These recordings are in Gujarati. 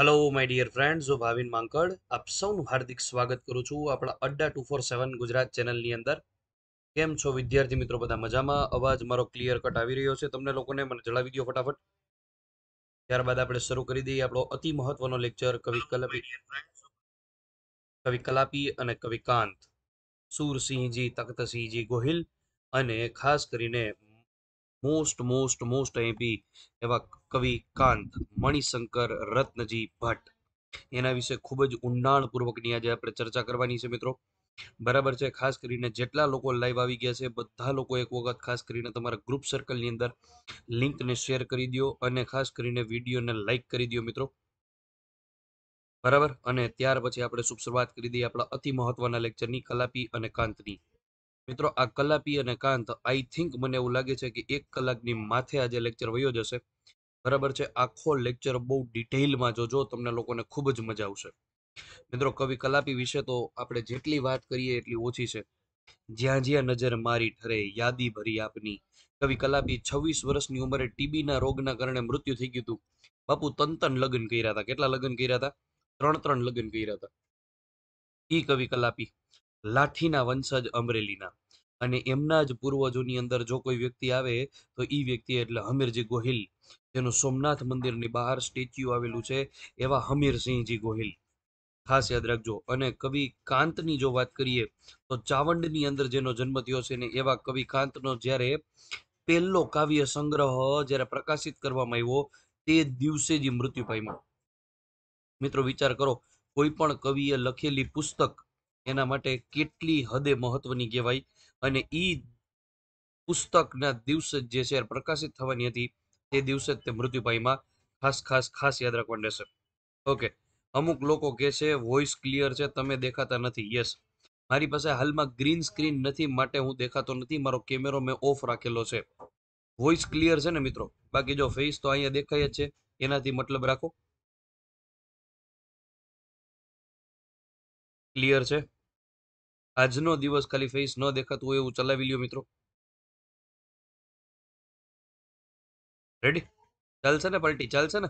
હલો માય ડિયર ફ્રેન્ડ્સ હું ભાવિન માંકડ આપ સૌનું હાર્દિક સ્વાગત કરું છું આપણા અડ્ડા ટુ ફોર સેવન ગુજરાત ચેનલની અંદર કેમ છો વિદ્યાર્થી મિત્રો બધા મજામાં અવાજ મારો ક્લિયર કટ આવી રહ્યો છે તમને લોકોને મને જણાવી દો ફટાફટ ત્યારબાદ આપણે શરૂ કરી દઈએ આપણો અતિ મહત્વનો લેક્ચર કવિ કલાપી કવિ કલાપી અને કવિ કાંત સૂરસિંહજી તખ્તસિંહજી ગોહિલ અને ખાસ કરીને મોસ્ટ મોસ્ટ મોસ્ટ એમપી એવા કવિ કાંત મણિશંકર રત્નજી ભટ્ટ એના વિશે ખૂબ જ ઊંડાણપૂર્વકની આજે આપણે ચર્ચા કરવાની છે મિત્રો બરાબર છે ખાસ કરીને જેટલા લોકો લાઈવ આવી ગયા છે બધા લોકો એક વખત ખાસ કરીને તમારા ગ્રુપ સર્કલની અંદર લિંકને શેર કરી દો અને ખાસ કરીને વિડીયોને લાઈક કરી દો મિત્રો બરાબર અને ત્યાર પછી આપણે શુભ શરૂઆત કરી દઈએ આપણા અતિ મહત્વના લેક્ચરની કલાપી અને કાંતની મિત્રો આ કલાપી અને કાંત આઈ થિંક મને એવું લાગે છે કે એક કલાકની માથે આજે લેક્ચર વયો જશે બરાબર છે આખો લેક્ચર બહુ ડિટેલમાં જોજો તમને લોકોને ખૂબ જ મજા આવશે મિત્રો કવિ કલાપી વિશે તો આપણે જેટલી વાત કરીએ એટલી ઓછી છે જ્યાં જ્યાં નજર મારી ઠરે યાદી ભરી આપની કવિ કલાપી છવ્વીસ વર્ષની ઉંમરે ટીબીના રોગના કારણે મૃત્યુ થઈ ગયું હતું બાપુ તન તન લગ્ન કર્યા હતા કેટલા લગ્ન કર્યા હતા ત્રણ ત્રણ લગ્ન કર્યા હતા ઈ કવિ કલાપી લાઠીના વંશજ અમરેલીના અને એમના જ પૂર્વજોની અંદર જો કોઈ વ્યક્તિ આવે તો એ વ્યક્તિ એટલે હમીરજી ગોહિલ જેનું સોમનાથ મંદિરની બહાર સ્ટેચ્યુ આવેલું છે એવા હમીરસિંહજી ગોહિલ ખાસ યાદ રાખજો અને કવિ કાંતની જો વાત કરીએ તો ચાવંડની અંદર જેનો જન્મ થયો છે ને એવા કવિ કાંતનો જ્યારે પહેલો કાવ્ય સંગ્રહ જ્યારે પ્રકાશિત કરવામાં આવ્યો તે દિવસે જ મૃત્યુ પામ્યો મિત્રો વિચાર કરો કોઈ પણ કવિએ લખેલી પુસ્તક એના માટે કેટલી હદે મહત્વની કહેવાય અને એ પુસ્તકના દિવસે જે છે પ્રકાશિત થવાની હતી તે દિવસે તે મૃત્યુભાઈમાં ખાસ ખાસ ખાસ યાદ રાખવાનું રહેશે ઓકે અમુક લોકો કહે છે વોઇસ ક્લિયર છે તમે દેખાતા નથી યસ મારી પાસે હાલમાં ગ્રીન સ્ક્રીન નથી માટે હું દેખાતો નથી મારો કેમેરો મેં ઓફ રાખેલો છે વોઇસ ક્લિયર છે ને મિત્રો બાકી જો ફેસ તો અહીંયા દેખાય જ છે એનાથી મતલબ રાખો ક્લિયર છે આજનો દિવસ ખાલી ફેસ ન દેખાતું હોય એવું ચલાવી લ્યો મિત્રો રેડી ચાલશે ને પલટી ચાલશે ને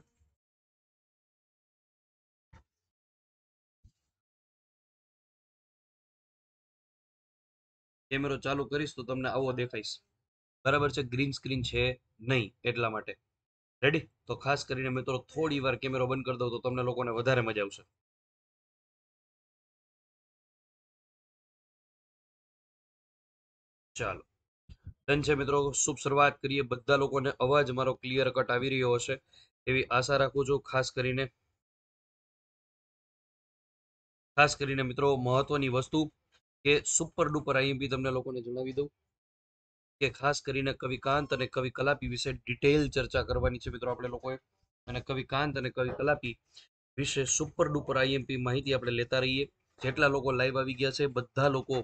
કેમેરો ચાલુ કરીશ તો તમને આવો દેખાઈશ બરાબર છે ગ્રીન સ્ક્રીન છે નહીં એટલા માટે રેડી તો ખાસ કરીને મિત્રો થોડી વાર કેમેરો બંધ કરી દઉં તો તમને લોકોને વધારે મજા આવશે ચાલો ડન છે મિત્રો શુભ શરૂઆત કરીએ બધા લોકોને અવાજ મારો ક્લિયર કટ આવી રહ્યો હશે એવી આશા રાખું છું ખાસ કરીને ખાસ કરીને મિત્રો મહત્વની વસ્તુ કે સુપર ડુપર આઈએમપી તમને લોકોને જણાવી દઉં કે ખાસ કરીને કવિકાંત અને કવિ કલાપી વિશે ડિટેલ ચર્ચા કરવાની છે મિત્રો આપણે લોકોએ અને કવિકાંત અને કવિ કલાપી વિશે સુપર ડુપર આઈએમપી માહિતી આપણે લેતા રહીએ જેટલા લોકો લાઈવ આવી ગયા છે બધા લોકો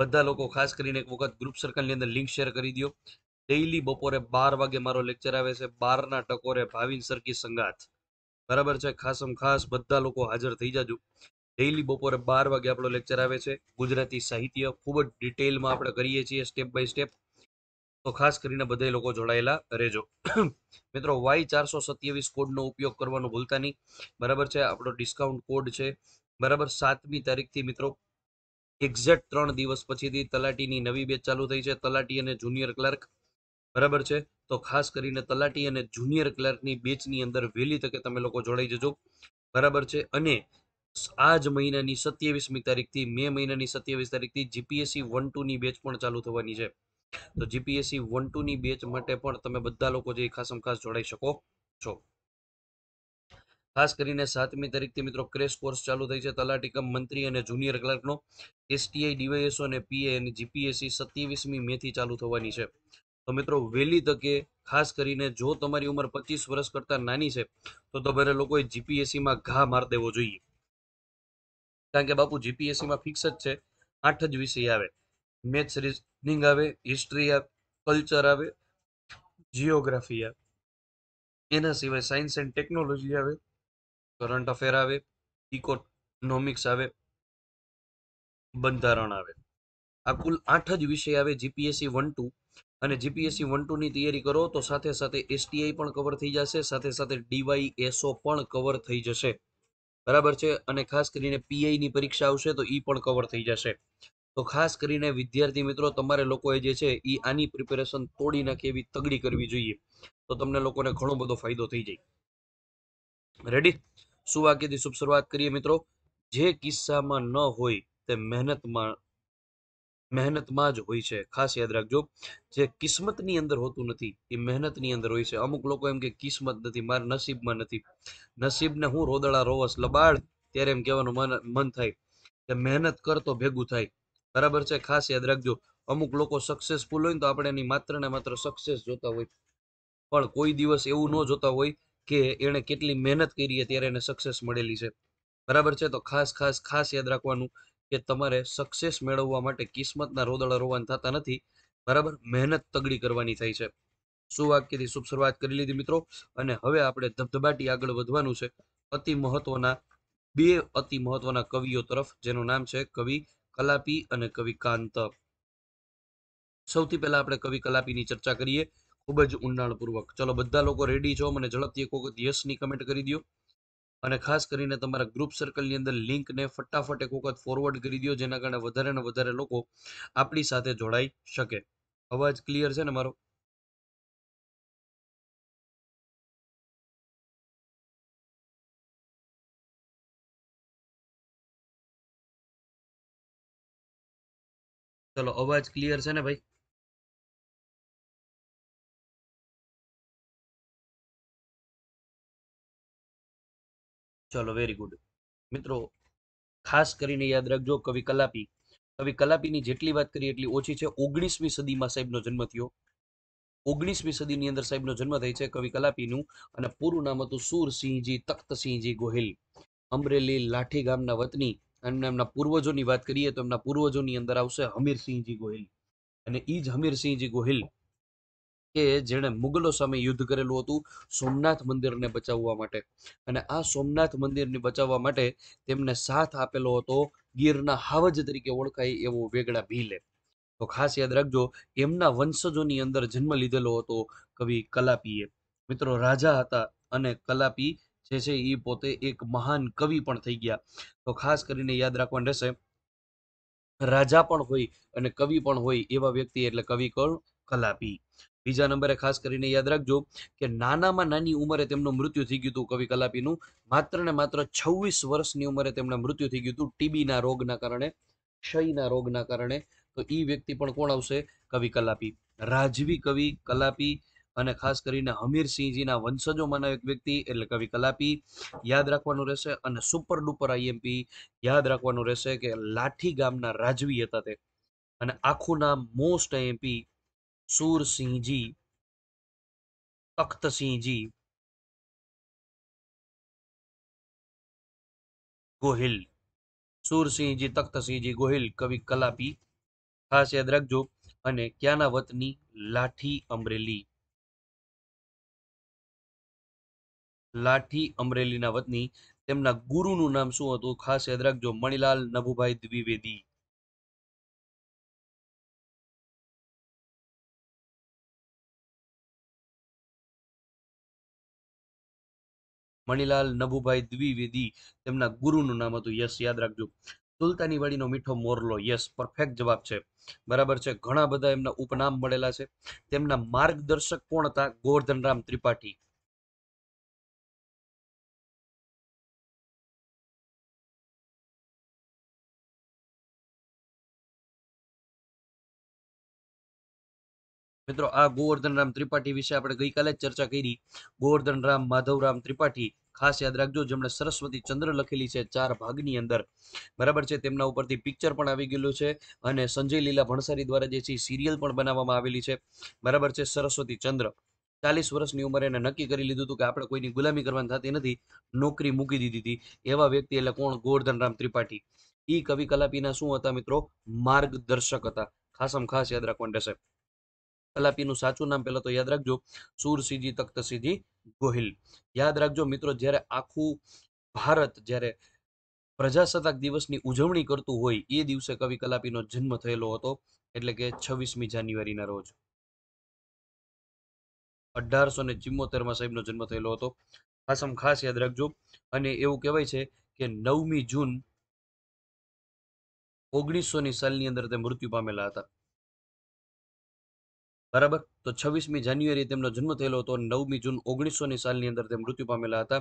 બધા લોકો ખાસ કરીને એક વખત ગ્રુપ સર્કલની અંદર લિંક શેર કરી દો ડેઇલી બપોરે બાર વાગે મારો લેક્ચર આવે છે બારના ટકોરે ભાવિન સરકી સંગાથ બરાબર છે ખાસમ ખાસ બધા લોકો હાજર થઈ જાજો ડેઇલી બપોરે બાર વાગે આપણો લેક્ચર આવે છે ગુજરાતી સાહિત્ય ખૂબ જ ડિટેલમાં આપણે કરીએ છીએ સ્ટેપ બાય સ્ટેપ તો ખાસ કરીને બધા લોકો જોડાયેલા રહેજો મિત્રો વાય ચારસો સત્યાવીસ કોડનો ઉપયોગ કરવાનો ભૂલતા નહીં બરાબર છે આપણો ડિસ્કાઉન્ટ કોડ છે બરાબર સાતમી તારીખથી મિત્રો એક્ઝેક્ટ ત્રણ દિવસ પછીથી તલાટીની નવી બેચ ચાલુ થઈ છે તલાટી અને જુનિયર ક્લાર્ક બરાબર છે તો ખાસ કરીને તલાટી અને જુનિયર ક્લાર્કની બેચની અંદર વહેલી તકે તમે લોકો જોડાઈ જજો બરાબર છે અને આ જ મહિનાની સત્યાવીસમી તારીખથી મે મહિનાની સત્યાવીસ તારીખથી જીપીએસસી વન ટુની બેચ પણ ચાલુ થવાની છે તો જીપીએસસી વન ટુની બેચ માટે પણ તમે બધા લોકો જે ખાસમ ખાસ જોડાઈ શકો છો ખાસ કરીને સાતમી તારીખથી મિત્રો ક્રેશ કોર્સ ચાલુ થઈ છે તલાટીકમ મંત્રી અને જુનિયર ક્લાર્કનો એસટીઆઈ ડીવાયએસઓ અને પીએ અને જીપીએસસી સત્યાવીસમી મેથી ચાલુ થવાની છે તો મિત્રો વહેલી તકે ખાસ કરીને જો તમારી ઉંમર પચીસ વર્ષ કરતાં નાની છે તો તમારે લોકોએ જીપીએસસીમાં ઘા માર દેવો જોઈએ કારણ કે બાપુ જીપીએસસીમાં ફિક્સ જ છે આઠ જ વિષય આવે મેથ્સ રિઝનિંગ આવે હિસ્ટ્રી આવે કલ્ચર આવે જીઓગ્રાફી આવે એના સિવાય સાયન્સ એન્ડ ટેકનોલોજી આવે કરંટ અફેર આવે ઇકોનોમિક્સ આવે બંધારણ આવે આ કુલ આઠ જ વિષય આવે જીપીએસસી વન ટુ અને જીપીએસસી વન ટુની તૈયારી કરો તો સાથે સાથે એસટીઆઈ પણ કવર થઈ જશે સાથે સાથે ડીવાય એસઓ પણ કવર થઈ જશે બરાબર છે અને ખાસ કરીને પીઆઈની પરીક્ષા આવશે તો એ પણ કવર થઈ જશે તો ખાસ કરીને વિદ્યાર્થી મિત્રો તમારે લોકોએ જે છે એ આની પ્રિપેરેશન તોડી નાખે એવી તગડી કરવી જોઈએ તો તમને લોકોને ઘણો બધો ફાયદો થઈ જાય રેડી શું વાક્યથી શુભ શરૂઆત કરીએ મિત્રો જે કિસ્સામાં ન હોય તે મહેનતમાં મહેનતમાં જ હોય છે ખાસ યાદ રાખજો જે કિસ્મતની અંદર હોતું નથી એ મહેનતની અંદર હોય છે અમુક લોકો એમ કે કિસ્મત નથી મારા નસીબમાં નથી નસીબને હું રોદળા રોવસ લબાડ ત્યારે એમ કહેવાનું મન મન થાય કે મહેનત કરતો ભેગું થાય બરાબર છે ખાસ યાદ રાખજો અમુક લોકો સક્સેસફુલ હોય ને તો આપણે એની માત્ર ને માત્ર સક્સેસ જોતા હોય પણ કોઈ દિવસ એવું ન જોતા હોય કે એણે કેટલી મહેનત કરી ત્યારે એને સક્સેસ મળેલી છે બરાબર છે તો ખાસ ખાસ ખાસ યાદ રાખવાનું કે તમારે સક્સેસ મેળવવા માટે કિસ્મતના રોદળા રોવાન થતા નથી બરાબર મહેનત તગડી કરવાની થાય છે શું વાક્યથી શુભ શરૂઆત કરી લીધી મિત્રો અને હવે આપણે ધબધબાટી આગળ વધવાનું છે અતિ મહત્વના બે અતિ મહત્વના કવિઓ તરફ જેનું નામ છે કવિ કલાપી અને કવિ કાંત સૌથી પહેલા આપણે કવિ કલાપીની ચર્ચા કરીએ ખૂબ જ ઊંડાણપૂર્વક ચલો બધા લોકો રેડી છો મને ઝડપથી એક વખત યસની કમેન્ટ કરી દો અને ખાસ કરીને તમારા ગ્રુપ સર્કલની અંદર લિંકને ફટાફટ એક વખત ફોરવર્ડ કરી દો જેના કારણે વધારે ને વધારે લોકો આપણી સાથે જોડાઈ શકે અવાજ ક્લિયર છે ને મારો ચલો અવાજ ક્લિયર છે ને ભાઈ ચલો વેરી ગુડ મિત્રો ખાસ કરીને યાદ રાખજો કવિ કલાપી કવિ કલાપીની જેટલી વાત કરી એટલી ઓછી છે ઓગણીસમી સદીમાં સાહેબનો જન્મ થયો ઓગણીસમી સદીની અંદર સાહેબનો જન્મ થઈ છે કવિ કલાપીનું અને પૂરું નામ હતું સુરસિંહજી તખ્તસિંહજી ગોહિલ અમરેલી લાઠી ગામના વતની અને એમના પૂર્વજોની વાત કરીએ તો એમના પૂર્વજોની અંદર આવશે હમીરસિંહજી ગોહિલ અને એ જ હમીરસિંહજી ગોહિલ કે જેણે મુગલો સામે યુદ્ધ કરેલું હતું સોમનાથ મંદિરને બચાવવા માટે અને આ સોમનાથ મંદિરને બચાવવા માટે તેમને સાથ આપેલો હતો ગીરના હાવજ તરીકે ઓળખાય એવો વેગડા ભીલે તો ખાસ યાદ રાખજો એમના વંશજોની અંદર જન્મ લીધેલો હતો કવિ કલાપીએ મિત્રો રાજા હતા અને કલાપી જે છે એ પોતે એક મહાન કવિ પણ થઈ ગયા તો ખાસ કરીને યાદ રાખવાનું રહેશે રાજા પણ હોય અને કવિ પણ હોય એવા વ્યક્તિ એટલે કવિ કોણ કલાપી બીજા નંબરે ખાસ કરીને યાદ રાખજો કે નાનામાં નાની ઉંમરે તેમનું મૃત્યુ થઈ ગયું હતું કવિ કલાપીનું માત્ર ને માત્ર છવ્વીસ વર્ષની ઉંમરે તેમના મૃત્યુ થઈ ગયું હતું ટીબીના રોગના કારણે ક્ષયના રોગના કારણે તો એ વ્યક્તિ પણ કોણ આવશે કવિ કલાપી રાજવી કવિ કલાપી અને ખાસ કરીને હમીરસિંહજીના વંશજોમાંના એક વ્યક્તિ એટલે કવિ કલાપી યાદ રાખવાનું રહેશે અને સુપર ડુપર આઈએમપી યાદ રાખવાનું રહેશે કે લાઠી ગામના રાજવી હતા તે અને આખું નામ મોસ્ટ આઈએમપી સૂરસિંહજી તખ્તસિંહજી ગોહિલ સૂરસિંહજી તખ્તસિંહજી ગોહિલ કવિ કલાપી ખાસ યાદ રાખજો અને ક્યાંના વતની લાઠી અમરેલી લાઠી અમરેલીના વતની તેમના ગુરુનું નામ શું હતું ખાસ યાદ રાખજો મણિલાલ નભુભાઈ દ્વિવેદી મણિલાલ નભુભાઈ દ્વિવેદી તેમના ગુરુનું નામ હતું યસ યાદ રાખજો સુલતાની વાડીનો મીઠો મોરલો યસ પરફેક્ટ જવાબ છે બરાબર છે ઘણા બધા એમના ઉપનામ મળેલા છે તેમના માર્ગદર્શક કોણ હતા ગોવર્ધનરામ ત્રિપાઠી મિત્રો આ ગોવર્ધનરામ ત્રિપાઠી વિશે આપણે ગઈકાલે જ ચર્ચા કરી ગોવર્ધનરામ માધવરામ ત્રિપાઠી ખાસ યાદ રાખજો જેમણે સરસ્વતી ચંદ્ર લખેલી છે ચાર ભાગની અંદર બરાબર છે તેમના ઉપરથી પિક્ચર પણ આવી ગયેલું છે અને સંજય લીલા ભણસારી દ્વારા જે છે સિરિયલ પણ બનાવવામાં આવેલી છે બરાબર છે સરસ્વતી ચંદ્ર ચાલીસ વર્ષની ઉંમરે એને નક્કી કરી લીધું હતું કે આપણે કોઈની ગુલામી કરવાની થતી નથી નોકરી મૂકી દીધી હતી એવા વ્યક્તિ એટલે કોણ ગોવર્ધનરામ ત્રિપાઠી ઈ કવિ કલાપીના શું હતા મિત્રો માર્ગદર્શક હતા ખાસમ ખાસ યાદ રાખવાનું રહેશે કલાપીનું સાચું નામ પહેલાં તો યાદ રાખજો સુરસિંહજી તખ્તસિંહજી ગોહિલ યાદ રાખજો મિત્રો જ્યારે આખું ભારત જ્યારે પ્રજાસત્તાક દિવસની ઉજવણી કરતું હોય એ દિવસે કવિ કલાપીનો જન્મ થયેલો હતો એટલે કે છવ્વીસમી જાન્યુઆરીના રોજ અઢારસો ને ચિમ્મોતેરમાં સાહેબનો જન્મ થયેલો હતો ખાસમ ખાસ યાદ રાખજો અને એવું કહેવાય છે કે નવમી જૂન ઓગણીસો ની સાલની અંદર તે મૃત્યુ પામેલા હતા બરાબર તો છવ્વીસમી જાન્યુઆરી તેમનો જન્મ થયેલો હતો નવમી જૂન ઓગણીસોની સાલની અંદર તે મૃત્યુ પામેલા હતા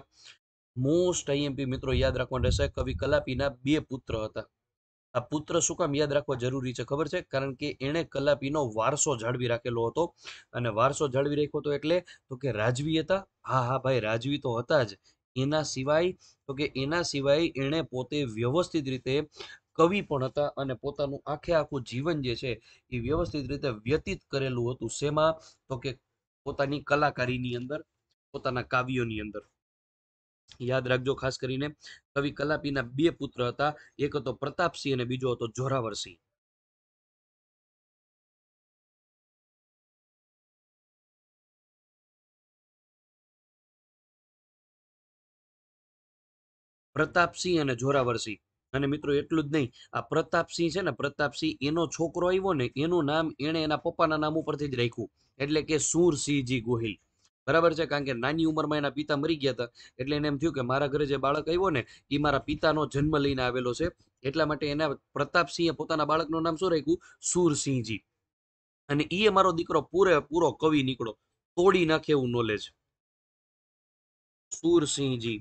મોસ્ટ આઈએમપી મિત્રો યાદ રાખવાનું રહેશે કવિ કલાપીના બે પુત્ર હતા આ પુત્ર શું કામ યાદ રાખવા જરૂરી છે ખબર છે કારણ કે એણે કલાપીનો વારસો જાળવી રાખેલો હતો અને વારસો જાળવી રાખ્યો હતો એટલે તો કે રાજવી હતા હા હા ભાઈ રાજવી તો હતા જ એના સિવાય તો કે એના સિવાય એણે પોતે વ્યવસ્થિત રીતે કવિ પણ હતા અને પોતાનું આખે આખું જીવન જે છે એ વ્યવસ્થિત રીતે વ્યતીત કરેલું હતું શેમાં તો કે પોતાની કલાકારીની અંદર પોતાના કાવ્યોની અંદર યાદ રાખજો ખાસ કરીને કવિ કલાપીના બે પુત્ર હતા એક હતો પ્રતાપસિંહ અને બીજો હતો જોરાવરસિંહ પ્રતાપસિંહ અને જોરાવરસિંહ અને મિત્રો એટલું જ નહીં આ પ્રતાપસિંહ છે ને પ્રતાપસિંહ એનો છોકરો આવ્યો ને એનું નામ એણે એના પપ્પાના નામ ઉપરથી જ રાખ્યું એટલે કે સુરસિંહજી ગોહિલ બરાબર છે કારણ કે નાની ઉંમરમાં એના પિતા મરી ગયા હતા એટલે એને એમ થયું કે મારા ઘરે જે બાળક આવ્યો ને એ મારા પિતાનો જન્મ લઈને આવેલો છે એટલા માટે એના પ્રતાપસિંહે પોતાના બાળકનું નામ શું રાખ્યું સુરસિંહજી અને એ મારો દીકરો પૂરે પૂરો કવિ નીકળો તોડી નાખે એવું નોલેજ સુરસિંહજી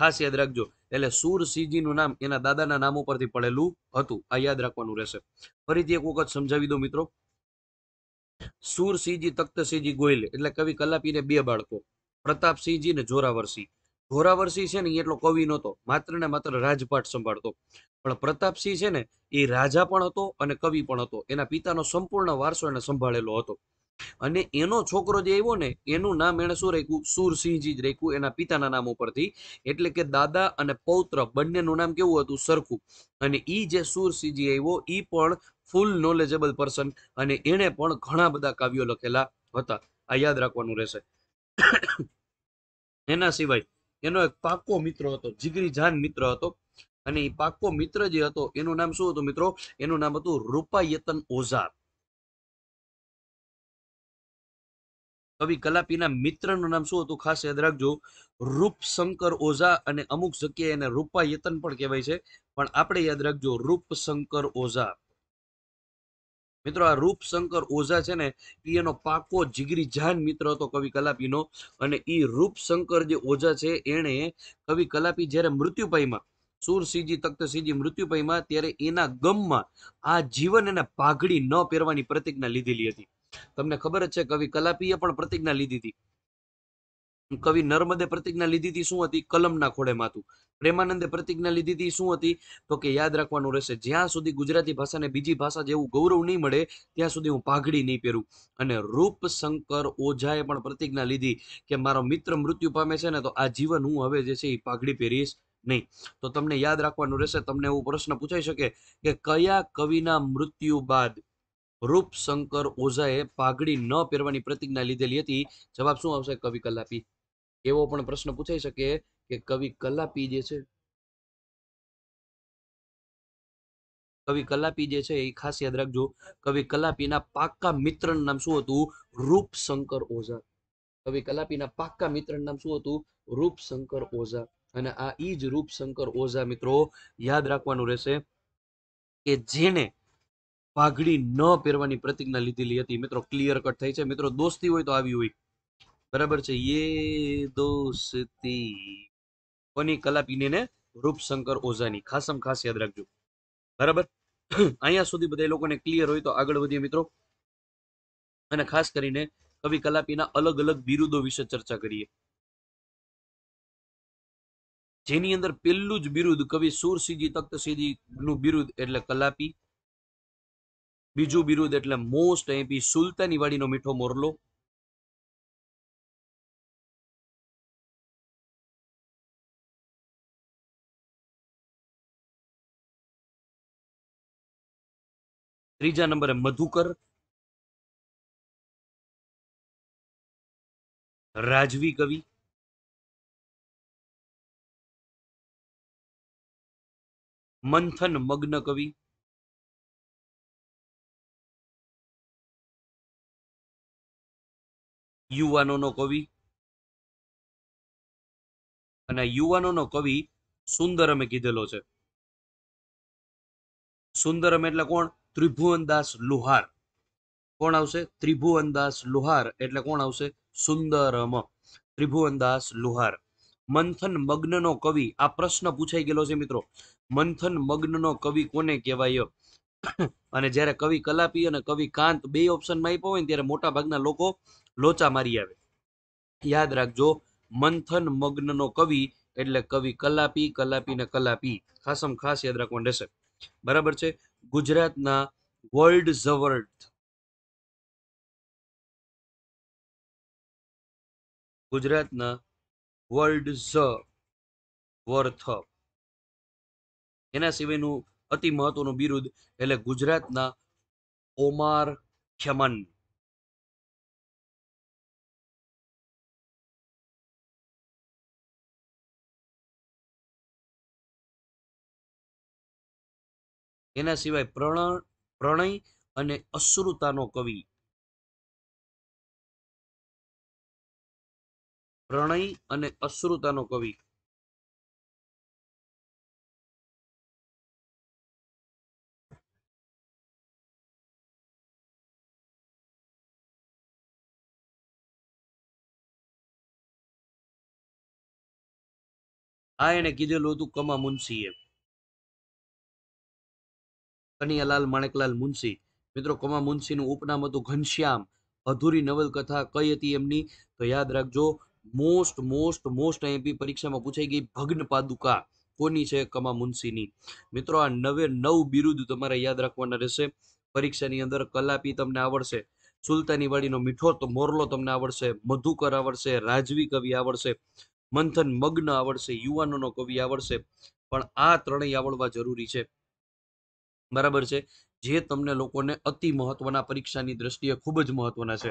ખાસ યાદ રાખજો એટલે સુરસિંહજીનું નામ એના દાદાના નામ ઉપરથી પડેલું હતું આ યાદ રાખવાનું રહેશે ફરીથી એક વખત સમજાવી દો મિત્રો સુરસિંહજી તખ્તસિંહજી ગોયલ એટલે કવિ કલાપીને બે બાળકો પ્રતાપસિંહજી ને જોરાવરસિંહ જોરાવરસિંહ છે ને એટલો કવિ નહોતો માત્ર ને માત્ર રાજપાઠ સંભાળતો પણ પ્રતાપસિંહ છે ને એ રાજા પણ હતો અને કવિ પણ હતો એના પિતાનો સંપૂર્ણ વારસો એને સંભાળેલો હતો અને એનો છોકરો જે આવ્યો ને એનું નામ એણે શું રાખ્યું સુરસિંહજી જ રાખ્યું એના પિતાના નામ ઉપરથી એટલે કે દાદા અને પૌત્ર બંનેનું નામ કેવું હતું સરખું અને એ જે સુરસિંહજી આવ્યો એ પણ ફૂલ નોલેજેબલ પર્સન અને એણે પણ ઘણા બધા કાવ્યો લખેલા હતા આ યાદ રાખવાનું રહેશે એના સિવાય એનો એક પાક્કો મિત્ર હતો જીગરી જાન મિત્ર હતો અને એ પાક્કો મિત્ર જે હતો એનું નામ શું હતું મિત્રો એનું નામ હતું રૂપાયતન ઓઝા કવિ કલાપીના મિત્રનું નામ શું હતું ખાસ યાદ રાખજો રૂપશંકર ઓઝા અને અમુક જગ્યાએ એને રૂપાયતન પણ કહેવાય છે પણ આપણે યાદ રાખજો રૂપશંકર ઓઝા મિત્રો આ રૂપશંકર ઓઝા છે ને એનો પાકો જીગરી જાન મિત્ર હતો કવિ કલાપીનો અને એ રૂપશંકર જે ઓઝા છે એણે કવિ કલાપી જ્યારે મૃત્યુ પામ્યા સુરસિંહજી તખ્તસિંહજી મૃત્યુ પામ્યા ત્યારે એના ગમમાં આ જીવન એને પાઘડી ન પહેરવાની પ્રતિજ્ઞા લીધેલી હતી તમને ખબર જ છે કવિ કલાપીએ પણ પ્રતિજ્ઞા લીધી હતી કવિ નર્મદે પ્રતિજ્ઞા લીધી હતી શું હતી કલમના ખોળે માથું પ્રેમાનંદે પ્રતિજ્ઞા લીધી હતી શું હતી તો કે યાદ રાખવાનું રહેશે જ્યાં સુધી ગુજરાતી ભાષાને બીજી ભાષા જેવું ગૌરવ નહીં મળે ત્યાં સુધી હું પાઘડી નહીં પહેરું અને રૂપશંકર ઓઝાએ પણ પ્રતિજ્ઞા લીધી કે મારો મિત્ર મૃત્યુ પામે છે ને તો આ જીવન હું હવે જે છે એ પાઘડી પહેરીશ નહીં તો તમને યાદ રાખવાનું રહેશે તમને એવો પ્રશ્ન પૂછાઈ શકે કે કયા કવિના મૃત્યુ બાદ રૂપશંકર ઓઝાએ પાઘડી ન પહેરવાની પ્રતિજ્ઞા લીધેલી હતી જવાબ શું આવશે કવિ કલાપી એવો પણ પ્રશ્ન પૂછાઈ શકે કે કવિ કલાપી જે છે કવિ કલાપી જે છે એ ખાસ યાદ રાખજો કવિ કલાપીના પાક્કા મિત્ર નામ શું હતું રૂપશંકર ઓઝા કવિ કલાપીના પાક્કા મિત્રનું નામ શું હતું રૂપશંકર ઓઝા અને આ ઈ જ રૂપશંકર ઓઝા મિત્રો યાદ રાખવાનું રહેશે કે જેને પાઘડી ન પહેરવાની પ્રતિજ્ઞા લીધેલી હતી મિત્રો ક્લિયર કટ થઈ છે મિત્રો દોસ્તી હોય તો આવી હોય બરાબર છે યે દોસ્તી કોની કલા પીને રૂપશંકર ઓઝાની ખાસમ ખાસ યાદ રાખજો બરાબર અહીંયા સુધી બધા લોકોને ક્લિયર હોય તો આગળ વધીએ મિત્રો અને ખાસ કરીને કવિ કલાપીના અલગ અલગ બિરુદો વિશે ચર્ચા કરીએ જેની અંદર પહેલું જ બિરુદ કવિ સુરસિંહજી તખ્તસિંહજી નું બિરુદ એટલે કલાપી બીજું બિરુદ એટલે મોસ્ટ એપી સુલતાની વાડીનો મીઠો મોરલો ત્રીજા નંબરે મધુકર રાજવી કવિ મંથન મગ્ન કવિ યુવાનોનો કવિ અને યુવાનોનો કવિ સુંદરમે કીધેલો છે સુંદરમ એટલે કોણ ત્રિભુવનદાસ લુહાર કોણ આવશે ત્રિભુવનદાસ લુહાર એટલે કોણ આવશે સુંદરમ ત્રિભુવનદાસ લુહાર મંથન મગ્નનો કવિ આ પ્રશ્ન પૂછાઈ ગયેલો છે મિત્રો મંથન મગ્નનો કવિ કોને કહેવાય અને જ્યારે કવિ કલાપી અને કવિ કાંત બે ઓપ્શનમાં આપ્યો હોય ને ત્યારે મોટા ભાગના લોકો લોચા મારી આવે યાદ રાખજો મંથન મગ્નનો કવિ એટલે કવિ કલાપી કલાપી ને કલાપી ખાસમ ખાસ યાદ રાખવાનું રહેશે બરાબર છે ગુજરાતના વર્લ્ડ ઝવર્ડ ગુજરાતના વર્લ્ડ ઝ વર્થ એના સિવાયનું અતિ મહત્વનું બિરુદ એટલે ગુજરાતના ઓમાર ખ્યમન એના સિવાય પ્રણ પ્રણય અને અશ્રુતાનો કવિ પ્રણય અને અશ્રુતાનો કવિ આ એને કીધેલું હતું કમા મુનશીએ કનિયાલાલ માણેકલાલ મુનશી મિત્રો કોમા મુનશીનું ઉપનામ હતું ઘનશ્યામ અધૂરી નવલકથા કઈ હતી એમની તો યાદ રાખજો મોસ્ટ મોસ્ટ મોસ્ટ એમપી પરીક્ષામાં પૂછાઈ ગઈ ભગ્ન પાદુકા કોની છે કમા મુનશીની મિત્રો આ નવે નવ બિરુદ તમારે યાદ રાખવાના રહેશે પરીક્ષાની અંદર કલાપી તમને આવડશે સુલતાની વાડીનો મીઠો તો મોરલો તમને આવડશે મધુકર આવડશે રાજવી કવિ આવડશે મંથન મગ્ન આવડશે યુવાનોનો કવિ આવડશે પણ આ ત્રણેય આવડવા જરૂરી છે બરાબર છે જે તમને લોકોને અતિ મહત્વના પરીક્ષાની દ્રષ્ટિએ ખૂબ જ મહત્વના છે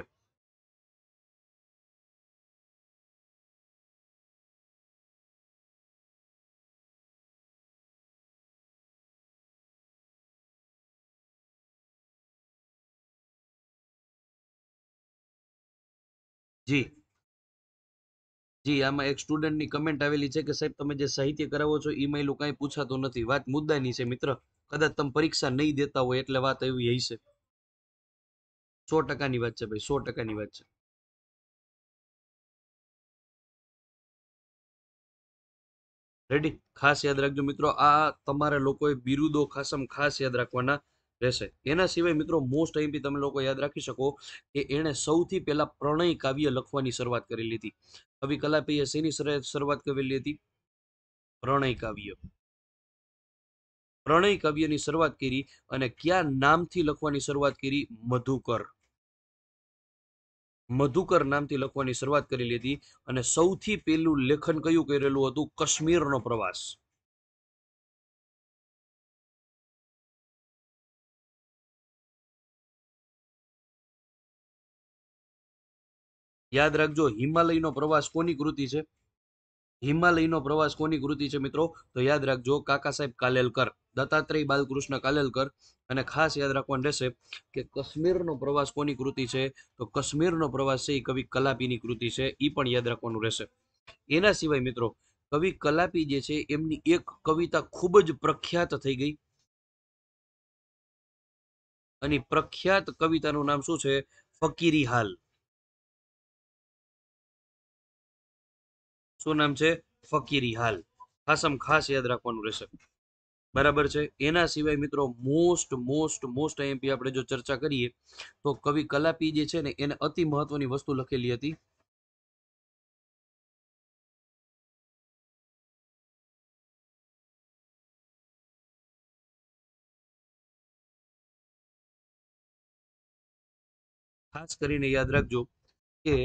જી જી આમાં એક સ્ટુડન્ટની કમેન્ટ આવેલી છે કે સાહેબ તમે જે સાહિત્ય કરાવો છો એ મેં લોકો કાંઈ પૂછાતું નથી વાત મુદ્દાની છે મિત્ર કદાચ તમે પરીક્ષા નહીં દેતા હોય એટલે વાત એવી હશે સો ટકાની વાત છે ભાઈ સો ટકાની વાત છે રેડી ખાસ યાદ રાખજો મિત્રો આ તમારા લોકોએ બિરુદો ખાસમ ખાસ યાદ રાખવાના રહેશે એના સિવાય મિત્રો મોસ્ટ એમપી તમે લોકો યાદ રાખી શકો કે એણે સૌથી પહેલા પ્રણય કાવ્ય લખવાની શરૂઆત કરી લીધી કવિ કલાપીએ શેની શરૂઆત કરેલી હતી પ્રણય કાવ્ય પ્રણય કાવ્યની શરૂઆત કરી અને કયા નામથી લખવાની શરૂઆત કરી મધુકર મધુકર નામથી લખવાની શરૂઆત કરી લીધી અને સૌથી પહેલું લેખન કયું કરેલું હતું કાશ્મીરનો પ્રવાસ યાદ રાખજો હિમાલયનો પ્રવાસ કોની કૃતિ છે હિમાલયનો પ્રવાસ કોની કૃતિ છે મિત્રો તો યાદ રાખજો કાકા સાહેબ કાલેલકર દત્તાત્રેય બાલકૃષ્ણ કાલેલકર અને ખાસ યાદ રાખવાનું રહેશે કે કશ્મીરનો પ્રવાસ કોની કૃતિ છે તો કશ્મીરનો પ્રવાસ છે એ કવિ કલાપીની કૃતિ છે એ પણ યાદ રાખવાનું રહેશે એના સિવાય મિત્રો કવિ કલાપી જે છે એમની એક કવિતા ખૂબ જ પ્રખ્યાત થઈ ગઈ અને પ્રખ્યાત કવિતાનું નામ શું છે ફકીરી હાલ શું નામ છે ફકીરી હાલ ખાસમ ખાસ યાદ રાખવાનું રહેશે બરાબર છે એના સિવાય મિત્રો મોસ્ટ મોસ્ટ મોસ્ટ આઈએમપી આપણે જો ચર્ચા કરીએ તો કવિ કલાપી જે છે ને એને અતિ મહત્વની વસ્તુ લખેલી હતી ખાસ કરીને યાદ રાખજો કે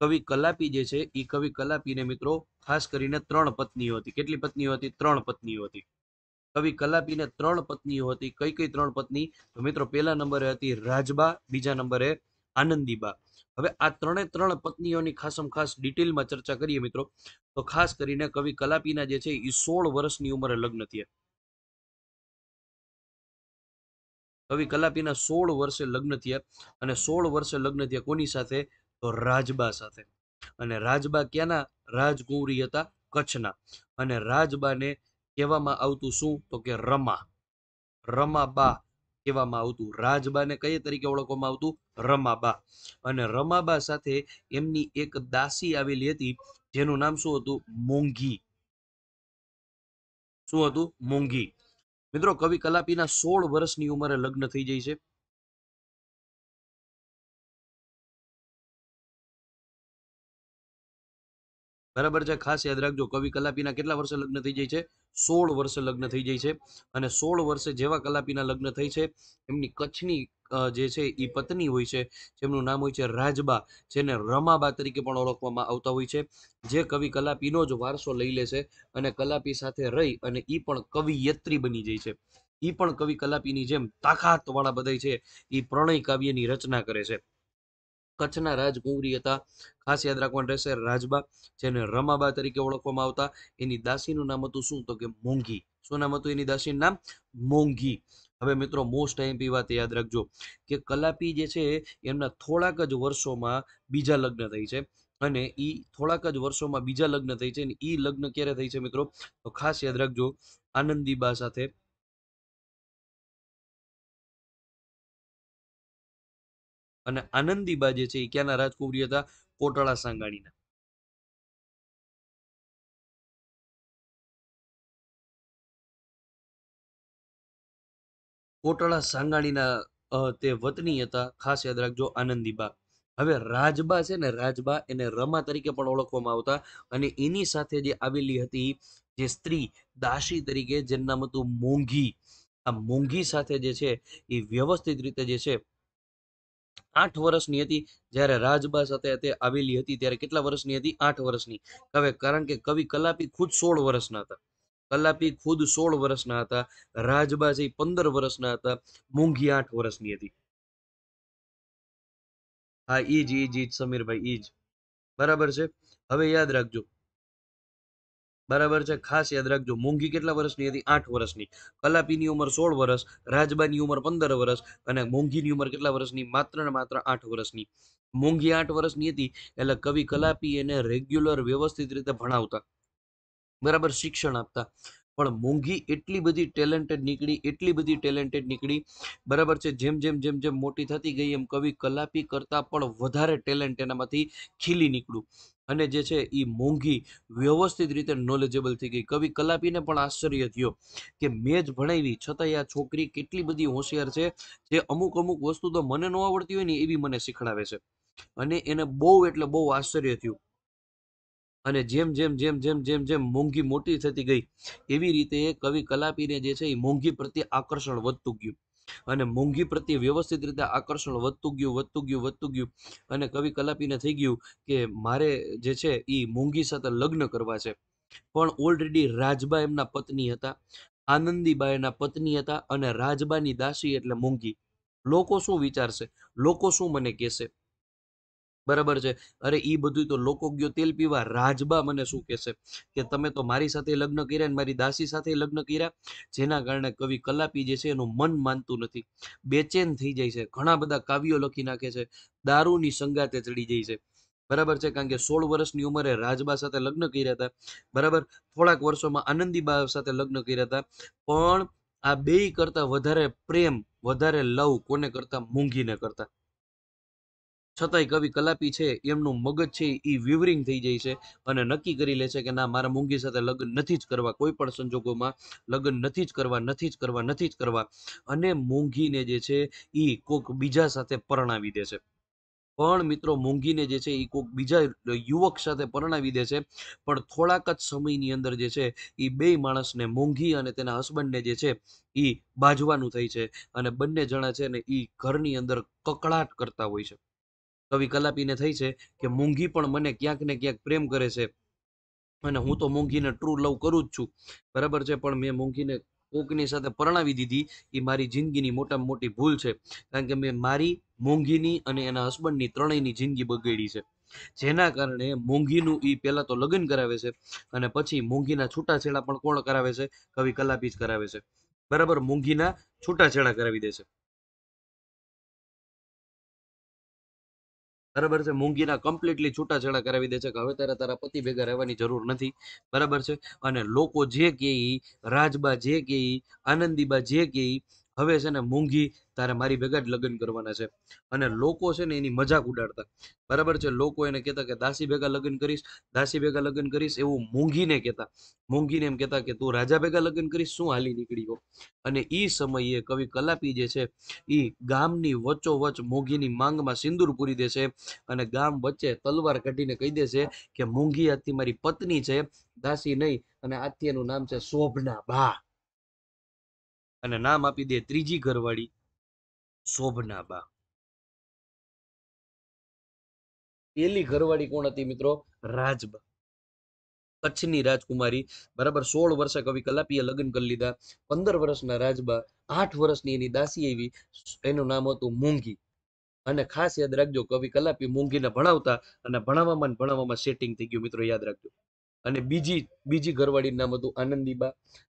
કવિ કલાપી જે છે એ કવિ કલાપીને મિત્રો ખાસ કરીને ત્રણ પત્નીઓ હતી કેટલી પત્નીઓ હતી ત્રણ પત્નીઓ હતી કવિ કલાપીને ત્રણ પત્નીઓ હતી કઈ કઈ ત્રણ પત્ની તો મિત્રો પહેલા નંબરે હતી રાજબા બીજા નંબરે આનંદીબા હવે આ ત્રણે ત્રણ પત્નીઓની ખાસમ ખાસ ડિટેલમાં ચર્ચા કરીએ મિત્રો તો ખાસ કરીને કવિ કલાપીના જે છે એ સોળ વર્ષની ઉંમરે લગ્ન થયા કવિ કલાપીના સોળ વર્ષે લગ્ન થયા અને સોળ વર્ષે લગ્ન થયા કોની સાથે તો રાજબા સાથે અને રાજબા ક્યાંના રાજકુંવરી હતા કચ્છના અને રાજબાને કહેવામાં આવતું શું તો કે રમા રમાબા કહેવામાં આવતું રાજબાને કઈ તરીકે ઓળખવામાં આવતું રમાબા અને રમાબા સાથે એમની એક દાસી આવેલી હતી જેનું નામ શું હતું મોંઘી શું હતું મોંઘી મિત્રો કવિ કલાપીના સોળ વર્ષની ઉંમરે લગ્ન થઈ જાય છે બરાબર છે ખાસ યાદ રાખજો કવિ કલાપીના કેટલા વર્ષે લગ્ન થઈ જાય છે સોળ વર્ષે લગ્ન થઈ જાય છે અને સોળ વર્ષે જેવા કલાપીના લગ્ન થઈ છે એમની કચ્છની જે છે એ પત્ની હોય છે જેમનું નામ હોય છે રાજબા જેને રમાબા તરીકે પણ ઓળખવામાં આવતા હોય છે જે કવિ કલાપીનો જ વારસો લઈ લે છે અને કલાપી સાથે રહી અને એ પણ કવિયત્રી બની જાય છે એ પણ કવિ કલાપીની જેમ તાકાતવાળા બધાય છે એ પ્રણય કાવ્યની રચના કરે છે કચ્છના રાજકુંવરી હતા ખાસ યાદ રાખવાનું રહેશે રાજબા જેને રમાબા તરીકે ઓળખવામાં આવતા એની દાસીનું નામ હતું શું તો કે મોંઘી શું નામ હતું એની દાસીનું નામ મોંઘી હવે મિત્રો મોસ્ટ એમપી વાત યાદ રાખજો કે કલાપી જે છે એમના થોડાક જ વર્ષોમાં બીજા લગ્ન થઈ છે અને એ થોડાક જ વર્ષોમાં બીજા લગ્ન થઈ છે અને એ લગ્ન ક્યારે થઈ છે મિત્રો તો ખાસ યાદ રાખજો આનંદીબા સાથે અને આનંદીબા જે છે એ ક્યાંના રાજકુમરી હતા કોટળા સાંગાણીના કોટળા સાંગાણીના તે વતની હતા ખાસ યાદ રાખજો આનંદીબા હવે રાજબા છે ને રાજબા એને રમા તરીકે પણ ઓળખવામાં આવતા અને એની સાથે જે આવેલી હતી જે સ્ત્રી દાસી તરીકે જેનું નામ હતું મોંઘી આ મોંઘી સાથે જે છે એ વ્યવસ્થિત રીતે જે છે આઠ વર્ષની હતી જ્યારે રાજબાસ હતા તે આવેલી હતી ત્યારે કેટલા વર્ષની હતી આઠ વર્ષની હવે કારણ કે કવિ કલાપી ખુદ સોળ વર્ષના હતા કલાપી ખુદ સોળ વર્ષના હતા રાજબાસ એ પંદર વર્ષના હતા મૂંઘી આઠ વર્ષની હતી હા ઈજ ઈજ ઈજ સમીરભાઈ ઈજ બરાબર છે હવે યાદ રાખજો બરાબર છે ખાસ યાદ રાખજો મોંઘી કેટલા વર્ષની હતી આઠ વર્ષની કલાપીની ઉંમર સોળ વર્ષ રાજબાની ઉંમર પંદર વર્ષ અને મોંઘીની ઉંમર કેટલા વર્ષની માત્ર ને માત્ર આઠ વર્ષની મોંઘી આઠ વર્ષની હતી એટલે કવિ કલાપી એને રેગ્યુલર વ્યવસ્થિત રીતે ભણાવતા બરાબર શિક્ષણ આપતા પણ મોંઘી એટલી બધી ટેલેન્ટેડ નીકળી એટલી બધી ટેલેન્ટેડ નીકળી બરાબર છે જેમ જેમ જેમ જેમ મોટી થતી ગઈ એમ કવિ કલાપી કરતાં પણ વધારે ટેલેન્ટ એનામાંથી ખીલી નીકળ્યું અને જે છે એ મોંઘી વ્યવસ્થિત રીતે નોલેજેબલ થઈ ગઈ કવિ કલાપીને પણ આશ્ચર્ય થયો કે મેં જ ભણાવી છતાંય આ છોકરી કેટલી બધી હોશિયાર છે જે અમુક અમુક વસ્તુ તો મને ન આવડતી હોય ને એવી મને શીખડાવે છે અને એને બહુ એટલે બહુ આશ્ચર્ય થયું અને જેમ જેમ જેમ જેમ જેમ જેમ મોંઘી મોટી થતી ગઈ એવી રીતે કવિ કલાપીને જે છે એ મોંઘી પ્રત્યે આકર્ષણ વધતું ગયું અને મોંઘી પ્રત્યે વ્યવસ્થિત રીતે આકર્ષણ વધતું ગયું વધતું ગયું વધતું ગયું અને કવિ કલાપીને થઈ ગયું કે મારે જે છે એ મોંઘી સાથે લગ્ન કરવા છે પણ ઓલરેડી રાજબા એમના પત્ની હતા આનંદીબા એના પત્ની હતા અને રાજબાની દાસી એટલે મોંઘી લોકો શું વિચારશે લોકો શું મને કહેશે બરાબર છે અરે એ બધું તો લોકો ગયો તેલ પીવા રાજબા મને શું કહેશે કે તમે તો મારી સાથે લગ્ન કર્યા ને મારી દાસી સાથે લગ્ન કર્યા જેના કારણે કવિ કલાપી જે છે એનું મન માનતું નથી બેચેન થઈ જાય છે ઘણા બધા કાવ્યો લખી નાખે છે દારૂની સંગાતે ચડી જાય છે બરાબર છે કારણ કે સોળ વર્ષની ઉંમરે રાજબા સાથે લગ્ન કર્યા હતા બરાબર થોડાક વર્ષોમાં આનંદીબા સાથે લગ્ન કર્યા હતા પણ આ બે કરતા વધારે પ્રેમ વધારે લવ કોને કરતા મૂંઘીને કરતા છતાંય કવિ કલાપી છે એમનું મગજ છે એ વિવરિંગ થઈ જાય છે અને નક્કી કરી લે છે કે ના મારા મૂંગી સાથે લગ્ન નથી જ કરવા કોઈ પણ સંજોગોમાં લગ્ન નથી જ કરવા નથી જ કરવા નથી જ કરવા અને મૂંગીને જે છે એ કોક બીજા સાથે પરણાવી દે છે પણ મિત્રો મોંઘીને જે છે એ કોઈક બીજા યુવક સાથે પરણાવી દે છે પણ થોડાક જ સમયની અંદર જે છે એ બે માણસને મોંઘી અને તેના હસબન્ડને જે છે એ બાજવાનું થઈ છે અને બંને જણા છે ને એ ઘરની અંદર કકળાટ કરતા હોય છે કવિ કલાપીને થઈ છે કે મૂંગી પણ મને ક્યાંક ને ક્યાંક પ્રેમ કરે છે અને હું તો મૂંગીને ટ્રુ લવ કરું જ છું બરાબર છે પણ મેં મૂંગીને કોકની સાથે પરણાવી દીધી એ મારી જિંદગીની મોટામાં મોટી ભૂલ છે કારણ કે મેં મારી મોંઘીની અને એના હસબન્ડની ત્રણેયની જિંદગી બગાડી છે જેના કારણે મોંઘીનું એ પહેલાં તો લગ્ન કરાવે છે અને પછી મોંઘીના છૂટાછેડા પણ કોણ કરાવે છે કવિ કલાપી જ કરાવે છે બરાબર મોંઘીના છૂટાછેડા કરાવી દે છે બરાબર છે મોંઘીના કમ્પ્લીટલી છૂટાછેડા કરાવી દે છે કે હવે તારે તારા પતિ ભેગા રહેવાની જરૂર નથી બરાબર છે અને લોકો જે કે રાજબા જે કે આનંદીબા જે કે હવે છે ને મોંઘી તારે મારી ભેગા જ લગ્ન કરવાના છે અને લોકો છે ને એની મજાક ઉડાડતા બરાબર છે લોકો એને કહેતા કે દાસી ભેગા લગ્ન કરીશ દાસી ભેગા લગ્ન કરીશ એવું મોંઘીને કહેતા મોંઘીને એમ કહેતા કે તું રાજા ભેગા લગ્ન કરીશ શું હાલી નીકળ્યો અને એ સમયે કવિ કલાપી જે છે એ ગામની વચ્ચોવચ મોંઘીની માંગમાં સિંદૂર પૂરી દે છે અને ગામ વચ્ચે તલવાર કાઢીને કહી દે છે કે મોંઘી આજથી મારી પત્ની છે દાસી નહીં અને આજથી એનું નામ છે શોભના બા અને નામ આપી દે ત્રીજી ઘરવાળી શોભનાબા પેલી ઘરવાળી કોણ હતી મિત્રો રાજબા કચ્છની રાજકુમારી બરાબર સોળ વર્ષે કવિ કલાપીએ લગ્ન કરી લીધા પંદર વર્ષના રાજબા આઠ વર્ષની એની દાસી એવી એનું નામ હતું મૂંગી અને ખાસ યાદ રાખજો કવિ કલાપી મૂંગીને ભણાવતા અને ભણાવવામાં ભણાવવામાં સેટિંગ થઈ ગયું મિત્રો યાદ રાખજો અને બીજી બીજી ઘરવાળી નામ હતું આનંદીબા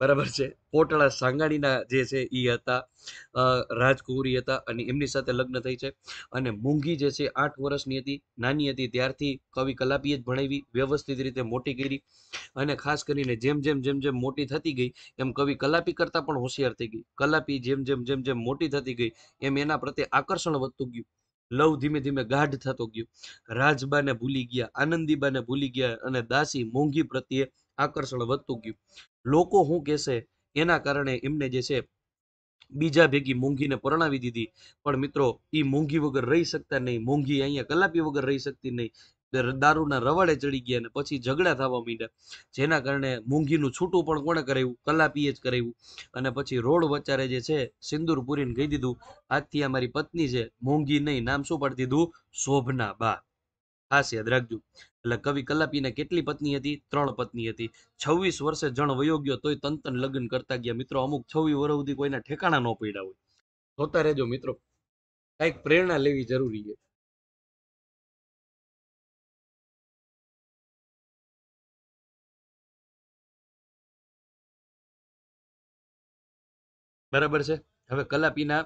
બરાબર છે પોટળા સાંગાણીના જે છે એ હતા રાજકુંવરી હતા અને એમની સાથે લગ્ન થઈ છે અને મૂંગી જે છે આઠ વર્ષની હતી નાની હતી ત્યારથી કવિ કલાપીએ જ ભણાવી વ્યવસ્થિત રીતે મોટી કરી અને ખાસ કરીને જેમ જેમ જેમ જેમ મોટી થતી ગઈ એમ કવિ કલાપી કરતાં પણ હોશિયાર થઈ ગઈ કલાપી જેમ જેમ જેમ જેમ મોટી થતી ગઈ એમ એના પ્રત્યે આકર્ષણ વધતું ગયું લવ ધીમે ધીમે ગાઢ થતો ગયો રાજબાને ભૂલી ગયા આનંદીબાને ભૂલી ગયા અને દાસી મોંઘી પ્રત્યે આકર્ષણ વધતું ગયું લોકો શું કહેશે એના કારણે એમને જે છે બીજા ભેગી મોંઘીને પરણાવી દીધી પણ મિત્રો એ મોંઘી વગર રહી શકતા નહીં મોંઘી અહીંયા કલાપી વગર રહી શકતી નહીં દારૂના રવાડે ચડી ગયા અને પછી ઝઘડા થવા માંડ્યા જેના કારણે મૂંગીનું છૂટું પણ કોણે કરાવ્યું કલાપીએ જ કરાવ્યું અને પછી રોડ વચારે જે છે સિંદૂર પૂરીને કહી દીધું આજથી અમારી પત્ની છે મૂંગી નહીં નામ શું પાડી દીધું શોભના બા ખાસ યાદ રાખજો એટલે કવિ કલાપીને કેટલી પત્ની હતી ત્રણ પત્ની હતી છવ્વીસ વર્ષે જણ વયો ગયો તોય તન તન લગ્ન કરતા ગયા મિત્રો અમુક છવ્વીસ વર્ષ સુધી કોઈના ઠેકાણા ન પડ્યા હોય જોતા રહેજો મિત્રો કંઈક પ્રેરણા લેવી જરૂરી છે બરાબર છે હવે કલાપીના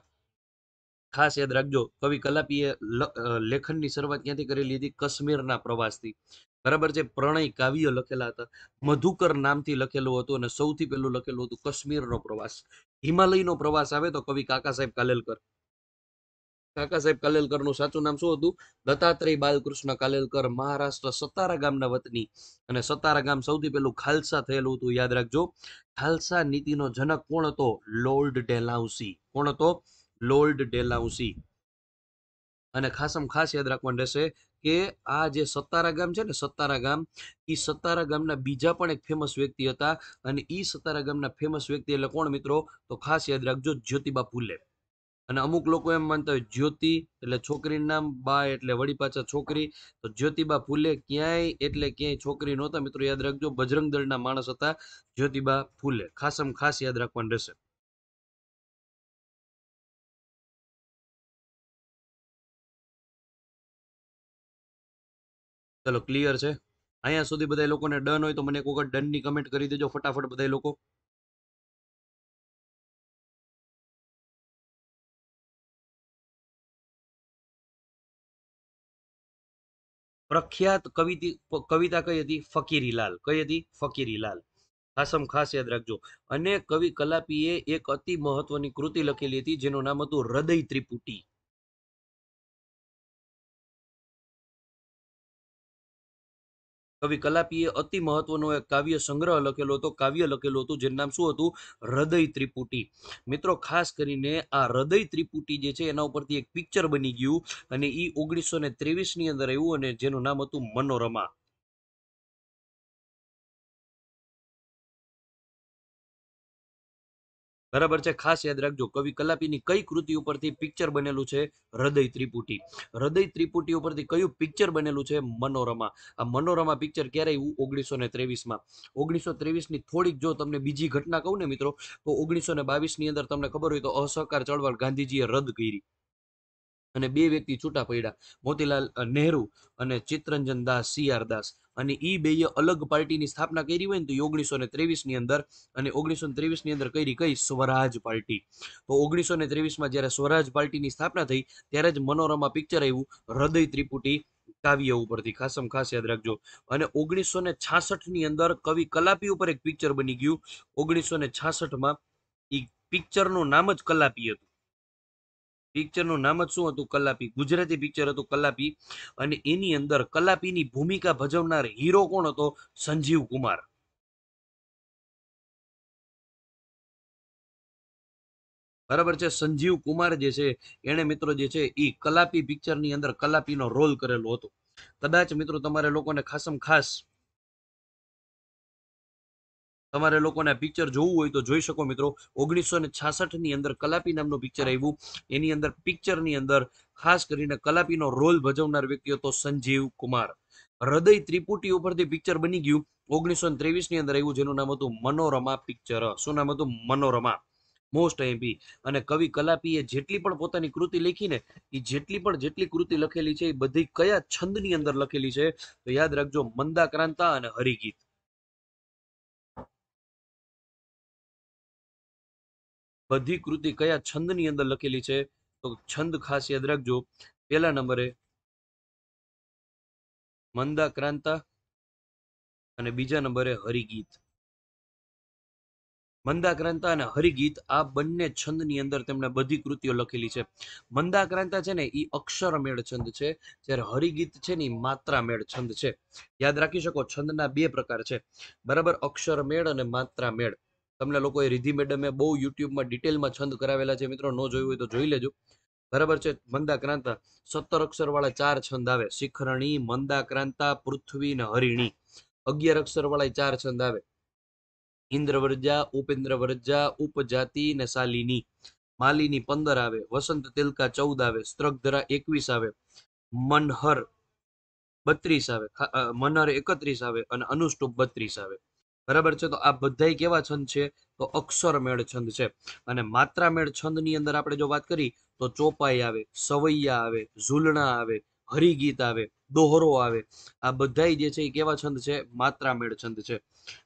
ખાસ યાદ રાખજો કવિ કલાપીએ લેખનની શરૂઆત ક્યાંથી કરેલી હતી કાશ્મીરના પ્રવાસથી બરાબર છે પ્રણય કાવ્ય લખેલા હતા મધુકર નામથી લખેલું હતું અને સૌથી પહેલું લખેલું હતું કાશ્મીરનો પ્રવાસ હિમાલયનો પ્રવાસ આવે તો કવિ કાકા સાહેબ કાલેલકર કાકા સાહેબ કાલેલકરનું સાચું નામ શું હતું દત્તાત્રેય બાલકૃષ્ણ કાલેલકર મહારાષ્ટ્ર સતારા ગામના વતની અને સતારા ગામ સૌથી પહેલું ખાલસા થયેલું હતું યાદ રાખજો ખાલસા નીતિનો જનક કોણ હતો લોર્ડ ડેલાઉસી કોણ હતો લોર્ડ ડેલાઉસી અને ખાસમ ખાસ યાદ રાખવાનું રહેશે કે આ જે સતારા ગામ છે ને સતારા ગામ એ સતારા ગામના બીજા પણ એક ફેમસ વ્યક્તિ હતા અને એ સતારા ગામના ફેમસ વ્યક્તિ એટલે કોણ મિત્રો તો ખાસ યાદ રાખજો જ્યોતિબા ફુલે અને અમુક લોકો એમ માનતા હોય જ્યોતિ એટલે છોકરીનું નામ બા એટલે વળી પાછા છોકરી તો જ્યોતિબા ફૂલે ક્યાંય એટલે ક્યાંય છોકરી નહોતા મિત્રો યાદ રાખજો બજરંગ દળના માણસ હતા જ્યોતિબા ફૂલે ખાસમ ખાસ યાદ રાખવાનું રહેશે ચલો ક્લિયર છે અહીંયા સુધી બધા લોકોને ડન હોય તો મને એક વખત ડનની કમેન્ટ કરી દેજો ફટાફટ બધા લોકો પ્રખ્યાત કવિ કવિતા કઈ હતી ફકીરીલાલ કઈ હતી ફકીરીલાલ ખાસમ ખાસ યાદ રાખજો અને કવિ કલાપીએ એક અતિ મહત્વની કૃતિ લખેલી હતી જેનું નામ હતું હૃદય ત્રિપુટી કવિ કલાપીએ અતિ મહત્વનો એક કાવ્ય સંગ્રહ લખેલો હતો કાવ્ય લખેલું હતું જેનું નામ શું હતું હૃદય ત્રિપુટી મિત્રો ખાસ કરીને આ હૃદય ત્રિપુટી જે છે એના ઉપરથી એક પિક્ચર બની ગયું અને એ ઓગણીસો ને ત્રેવીસની અંદર આવ્યું અને જેનું નામ હતું મનોરમા બરાબર છે ખાસ યાદ રાખજો કવિ કલાપીની કઈ કૃતિ ઉપરથી પિક્ચર બનેલું છે હૃદય ત્રિપુટી હૃદય ત્રિપુટી ઉપરથી કયું પિક્ચર બનેલું છે મનોરમા આ મનોરમા પિક્ચર ક્યારે આવ્યું ઓગણીસો ને ત્રેવીસમાં ઓગણીસો ત્રેવીસની થોડીક જો તમને બીજી ઘટના કહું ને મિત્રો તો ઓગણીસો ને બાવીસની અંદર તમને ખબર હોય તો અસહકાર ચળવળ ગાંધીજીએ રદ કરી અને બે વ્યક્તિ છૂટા પડ્યા મોતીલાલ નહેરુ અને ચિત્તરંજન દાસ સી આર દાસ અને એ બે અલગ પાર્ટીની સ્થાપના કરી હોય ને તો ઓગણીસો ને ની અંદર અને ઓગણીસો ને ત્રેવીસની અંદર કરી કઈ સ્વરાજ પાર્ટી તો ઓગણીસો ને ત્રેવીસમાં જ્યારે સ્વરાજ પાર્ટીની સ્થાપના થઈ ત્યારે જ મનોરમા પિક્ચર આવ્યું હૃદય ત્રિપુટી કાવ્ય ઉપરથી ખાસમ ખાસ યાદ રાખજો અને ઓગણીસો ને ની અંદર કવિ કલાપી ઉપર એક પિક્ચર બની ગયું ઓગણીસો ને છાસઠમાં એ પિક્ચરનું નામ જ કલાપી હતું પિક્ચરનું નામ જ શું હતું કલાપી ગુજરાતી પિક્ચર હતું કલાપી અને એની અંદર કલાપીની ભૂમિકા ભજવનાર હીરો કોણ હતો સંજીવ કુમાર બરાબર છે સંજીવ કુમાર જે છે એને મિત્રો જે છે એ કલાપી પિક્ચરની અંદર કલાપીનો રોલ કરેલો હતો કદાચ મિત્રો તમારે લોકોને ખાસમ ખાસ તમારે લોકોને પિક્ચર જોવું હોય તો જોઈ શકો મિત્રો ઓગણીસો ને છાસઠની અંદર કલાપી નામનું પિક્ચર આવ્યું એની અંદર પિક્ચરની અંદર ખાસ કરીને કલાપીનો રોલ ભજવનાર વ્યક્તિ હતો સંજીવ કુમાર હૃદય ત્રિપુટી ઉપરથી પિક્ચર બની ગયું ઓગણીસો ને ત્રેવીસની અંદર આવ્યું જેનું નામ હતું મનોરમા પિક્ચર શું નામ હતું મનોરમા મોસ્ટ એમ્પી અને કવિ કલાપીએ જેટલી પણ પોતાની કૃતિ લખીને એ જેટલી પણ જેટલી કૃતિ લખેલી છે એ બધી કયા છંદની અંદર લખેલી છે તો યાદ રાખજો મંદાક્રાંતા અને હરિગીત બધી કૃતિ કયા છંદની અંદર લખેલી છે તો છંદ ખાસ યાદ રાખજો પહેલા નંબરે મંદા ક્રાંતા અને બીજા નંબરે હરિગીત મંદાક્રાંતા અને હરિગીત આ બંને છંદની અંદર તેમણે બધી કૃતિઓ લખેલી છે મંદાક્રાંતા છે ને એ અક્ષરમેળ છંદ છે જ્યારે હરિગીત છે ને એ માત્રામેળ છંદ છે યાદ રાખી શકો છંદના બે પ્રકાર છે બરાબર અક્ષરમેળ અને માત્રામેળ તમને લોકોએ રિધિ મેડમે બહુ યુટ્યુબમાં ડિટેલમાં છંદ કરાવેલા છે મિત્રો ન જોયું હોય તો જોઈ લેજો બરાબર છે મંદાક્રાંતા સત્તર અક્ષરવાળા ચાર છંદ આવે શિખરણી મંદાક્રાંતા પૃથ્વી ને હરિણી અગિયાર અક્ષરવાળા ચાર છંદ આવે ઇન્દ્રવર્જા ઉપેન્દ્રવર્જા ઉપજાતિ ને શાલિની માલિની પંદર આવે વસંત તિલકા ચૌદ આવે સ્ત્રગધરા એકવીસ આવે મનહર બત્રીસ આવે મનહર એકત્રીસ આવે અને અનુષ્ટુપ બત્રીસ આવે બરાબર છે તો આ બધાય કેવા છંદ છે તો અક્ષરમેળ છંદ છે અને માત્રામેળ છંદની અંદર આપણે જો વાત કરી તો ચોપાઈ આવે સવૈયા આવે ઝૂલણા આવે હરિગીત આવે દોહરો આવે આ બધાય જે છે એ કેવા છંદ છે માત્રામેળ છંદ છે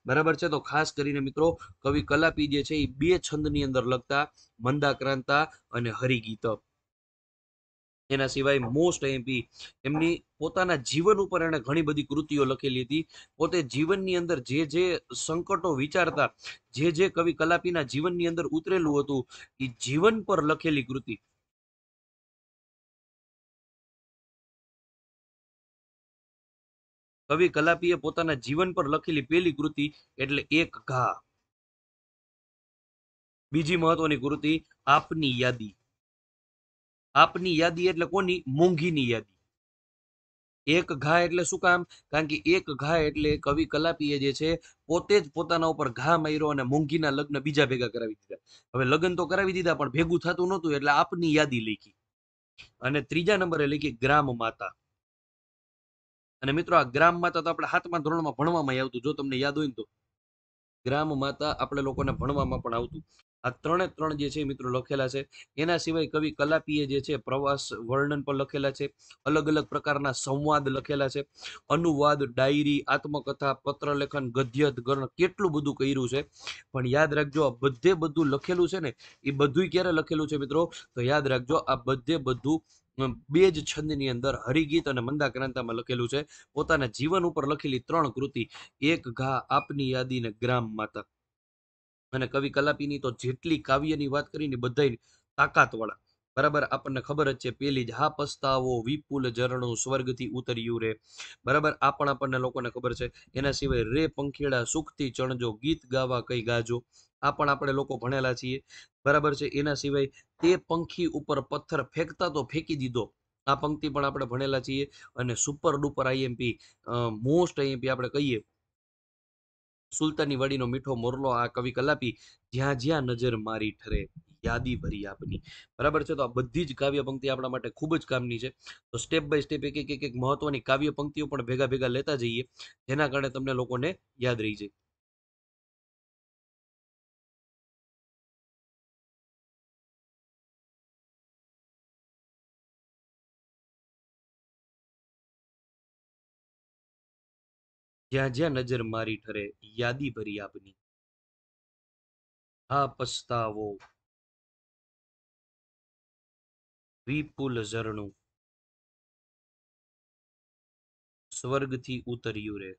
બરાબર છે તો ખાસ કરીને મિત્રો કવિ કલાપી જે છે એ બે છંદની અંદર લગતા મંદાક્રાંતા અને હરિગીત એના સિવાય મોસ્ટ એમપી એમની પોતાના જીવન ઉપર એણે ઘણી બધી કૃતિઓ લખેલી હતી પોતે જીવનની અંદર જે જે સંકટો વિચારતા જે જે કવિ કલાપીના જીવનની અંદર ઉતરેલું હતું એ જીવન પર લખેલી કૃતિ કવિ કલાપીએ પોતાના જીવન પર લખેલી પહેલી કૃતિ એટલે એક ઘા બીજી મહત્વની કૃતિ આપની યાદી આપની યાદી એટલે કોની મોંઘીની યાદી એક ઘા એટલે શું કામ કારણ કે એક ઘા એટલે કવિ કલાપીએ જે છે પોતે જ પોતાના ઉપર ઘા માર્યો અને મોંઘીના લગ્ન બીજા ભેગા કરાવી દીધા હવે લગ્ન તો કરાવી દીધા પણ ભેગું થતું નહોતું એટલે આપની યાદી લખી અને ત્રીજા નંબરે લખી ગ્રામ માતા અને મિત્રો આ ગ્રામ માતા તો આપણે હાથમાં ધોરણમાં ભણવામાં આવતું જો તમને યાદ હોય ને તો ગ્રામ માતા આપણે લોકોને ભણવામાં પણ આવતું આ ત્રણે ત્રણ જે છે મિત્રો લખેલા છે એના સિવાય કવિ કલાપીએ જે છે પ્રવાસ વર્ણન પર લખેલા છે અલગ અલગ પ્રકારના સંવાદ લખેલા છે અનુવાદ ડાયરી આત્મકથા પત્રલેખન ગદ્યત ગદ્ય કેટલું બધું કર્યું છે પણ યાદ રાખજો આ બધે બધું લખેલું છે ને એ બધું ક્યારે લખેલું છે મિત્રો તો યાદ રાખજો આ બધે બધું બે જ છંદની અંદર હરિગીત અને મંદાક્રાંતામાં લખેલું છે પોતાના જીવન ઉપર લખેલી ત્રણ કૃતિ એક ઘા આપની યાદી ને ગ્રામ માતા અને કવિ કલાપીની તો જેટલી કાવ્યની વાત કરીને તાકાત વાળા બરાબર આપણને ખબર જ છે પેલી જ હા પસ્તાવો વિપુલ ઝરણું સ્વર્ગથી ઉતર્યું રે બરાબર આ પણ આપણને લોકોને ખબર છે એના સિવાય રે પંખીડા સુખથી ચણજો ગીત ગાવા કઈ ગાજો આ પણ આપણે લોકો ભણેલા છીએ બરાબર છે એના સિવાય તે પંખી ઉપર પથ્થર ફેંકતા તો ફેંકી દીધો આ પંક્તિ પણ આપણે ભણેલા છીએ અને super duper IMP most IMP આપણે કહીએ સુલતાની વડીનો મીઠો મોરલો આ કવિ કલાપી જ્યાં જ્યાં નજર મારી ઠરે યાદી ભરી આપની બરાબર છે તો આ બધી જ કાવ્ય પંક્તિ આપણા માટે ખૂબ જ કામની છે તો સ્ટેપ બાય સ્ટેપ એક એક એક મહત્વની કાવ્ય પંક્તિઓ પણ ભેગા ભેગા લેતા જઈએ જેના કારણે તમને લોકોને યાદ રહી જાય જ્યાં જ્યાં નજર મારી ઠરે યાદી ભરી આપની હા પસ્તાવો વિપુલ ઝરણું સ્વર્ગથી ઉતર્યું રે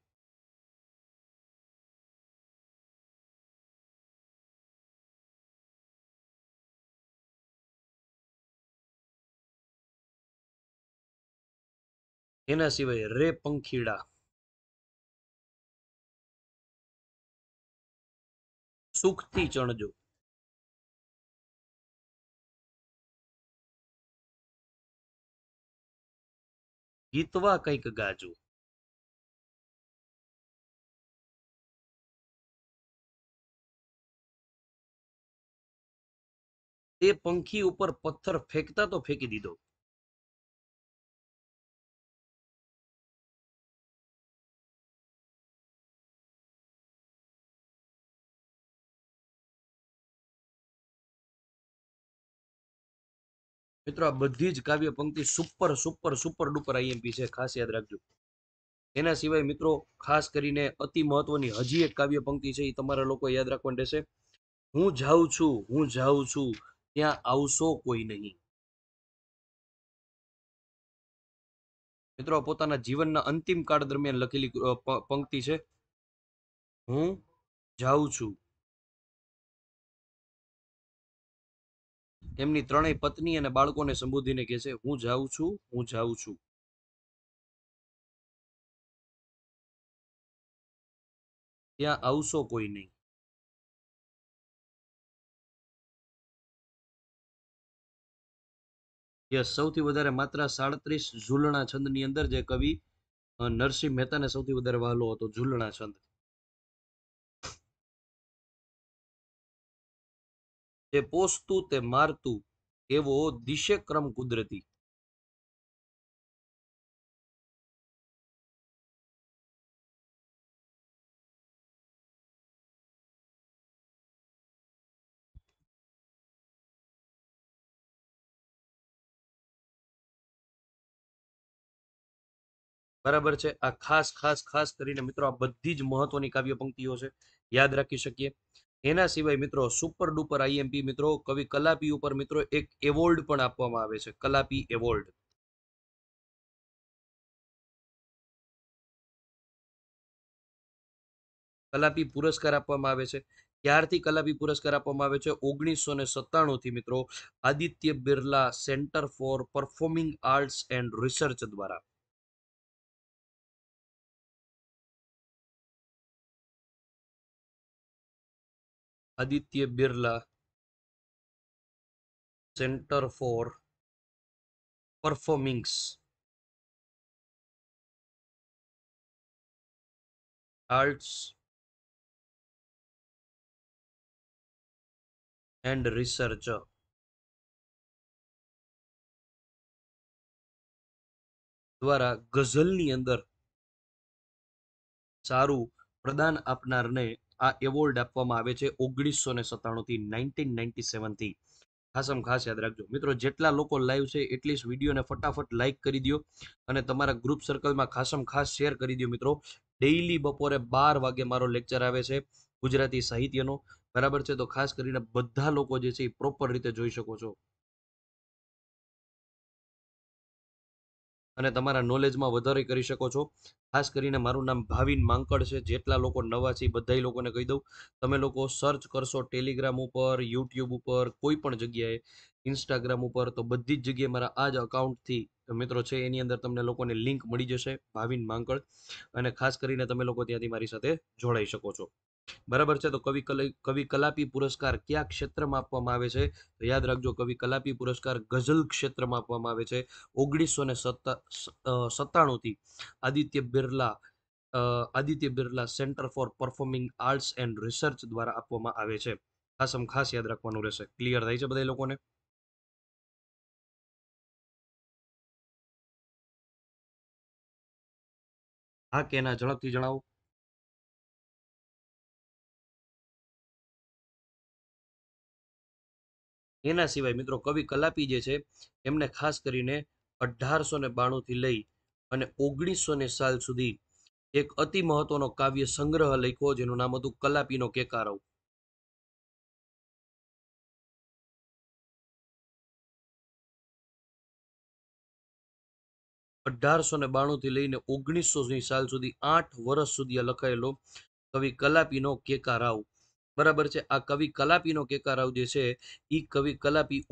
એના સિવાય રે પંખીડા સુખથી ચણજો ગીતવા કંઈક ગાજો એ પંખી ઉપર પથ્થર ફેંકતા તો ફેંકી દીધો મિત્રો આ બધી જ કાવ્ય પંક્તિ super super super duper IMP છે ખાસ યાદ રાખજો એના સિવાય મિત્રો ખાસ કરીને અતિ મહત્વની હજી એક કાવ્ય પંક્તિ છે એ તમારા લોકો યાદ રાખવાની રહેશે હું જાઉં છું હું જાઉં છું ત્યાં આવશો કોઈ નહીં મિત્રો પોતાના જીવનના અંતિમ કાળ દરમિયાન લખેલી પંક્તિ છે હું જાઉં છું એમની ત્રણેય પત્ની અને બાળકોને સંબોધીને કહે છે હું જાઉં છું હું જાઉં છું ત્યાં આવશો કોઈ નહીં સૌથી વધારે માત્ર સાડત્રીસ ઝૂલણા ની અંદર જે કવિ નરસિંહ મહેતાને સૌથી વધારે વહાલો હતો ઝૂલણા છંદ તે પોસતું તે મારતું એવો દિશેક્રમ કુદરતી બરાબર છે આ ખાસ ખાસ ખાસ કરીને મિત્રો આ બધી જ મહત્વની કાવ્ય પંક્તિઓ છે યાદ રાખી શકીએ એના સિવાય મિત્રો સુપર ડુપર આઈએમપી મિત્રો કવિ કલાપી ઉપર મિત્રો એક એવોર્ડ પણ આપવામાં આવે છે કલાપી એવોર્ડ કલાપી પુરસ્કાર આપવામાં આવે છે ક્યારથી કલાપી પુરસ્કાર આપવામાં આવે છે ઓગણીસો ને સત્તાણુંથી મિત્રો Aditya Birla centre for performing arts and research દ્વારા Aditya Birla centre for performings arts and research દ્વારા ગઝલની અંદર સારું પ્રદાન આપનારને આ એવોર્ડ આપવામાં આવે છે ઓગણીસો ને સત્તાણુંથી નાઇન્ટીન નાઇન્ટી સેવનથી ખાસમ ખાસ યાદ રાખજો મિત્રો જેટલા લોકો લાઈવ છે એટલીસ્ટ વિડીયોને ફટાફટ લાઇક કરી દો અને તમારા ગ્રુપ સર્કલમાં ખાસમ ખાસ શેર કરી દો મિત્રો ડેઇલી બપોરે બાર વાગે મારો લેક્ચર આવે છે ગુજરાતી સાહિત્યનો બરાબર છે તો ખાસ કરીને બધા લોકો જે છે એ પ્રોપર રીતે જોઈ શકો છો અને તમારા નોલેજમાં વધારે કરી શકો છો ખાસ કરીને મારું નામ ભાવિન માંકડ છે જેટલા લોકો નવા છે બધા લોકોને કહી દઉં તમે લોકો સર્ચ કરશો ટેલિગ્રામ ઉપર યુટ્યુબ ઉપર કોઈ પણ જગ્યાએ ઇન્સ્ટાગ્રામ ઉપર તો બધી જ જગ્યાએ મારા આ જ અકાઉન્ટથી મિત્રો છે એની અંદર તમને લોકોને લિંક મળી જશે ભાવિન માંકડ અને ખાસ કરીને તમે લોકો ત્યાંથી મારી સાથે જોડાઈ શકો છો બરાબર છે તો કવિ કવિ કલાપી પુરસ્કાર કયા ક્ષેત્રમાં આપવામાં આવે છે તો યાદ રાખજો કવિ કલાપી પુરસ્કાર ગઝલ ક્ષેત્રમાં આપવામાં આવે છે ઓગણીસો ને સત્તાણુંથી Aditya Birla Aditya Birla centre for performing arts and research દ્વારા આપવામાં આવે છે ખાસમ ખાસ યાદ રાખવાનું રહેશે ક્લિયર થાય છે બધા લોકોને હા કેના ઝડપથી જણાવો એના સિવાય મિત્રો કવિ કલાપી જે છે એમને ખાસ કરીને અઢારસો ને બાણુંથી લઈ અને ઓગણીસો ને સાલ સુધી એક અતિ મહત્વનો કાવ્ય સંગ્રહ લખ્યો જેનું નામ હતું કલાપીનો કેકારવ અઢારસો ને બાણુંથી લઈને ઓગણીસો ની સાલ સુધી આઠ વર્ષ સુધી લખાયેલો કવિ કલાપીનો કેકારાવ બરાબર છે આ કવિ કલાપીનો કેકા જે છે એ કવિ કલાપી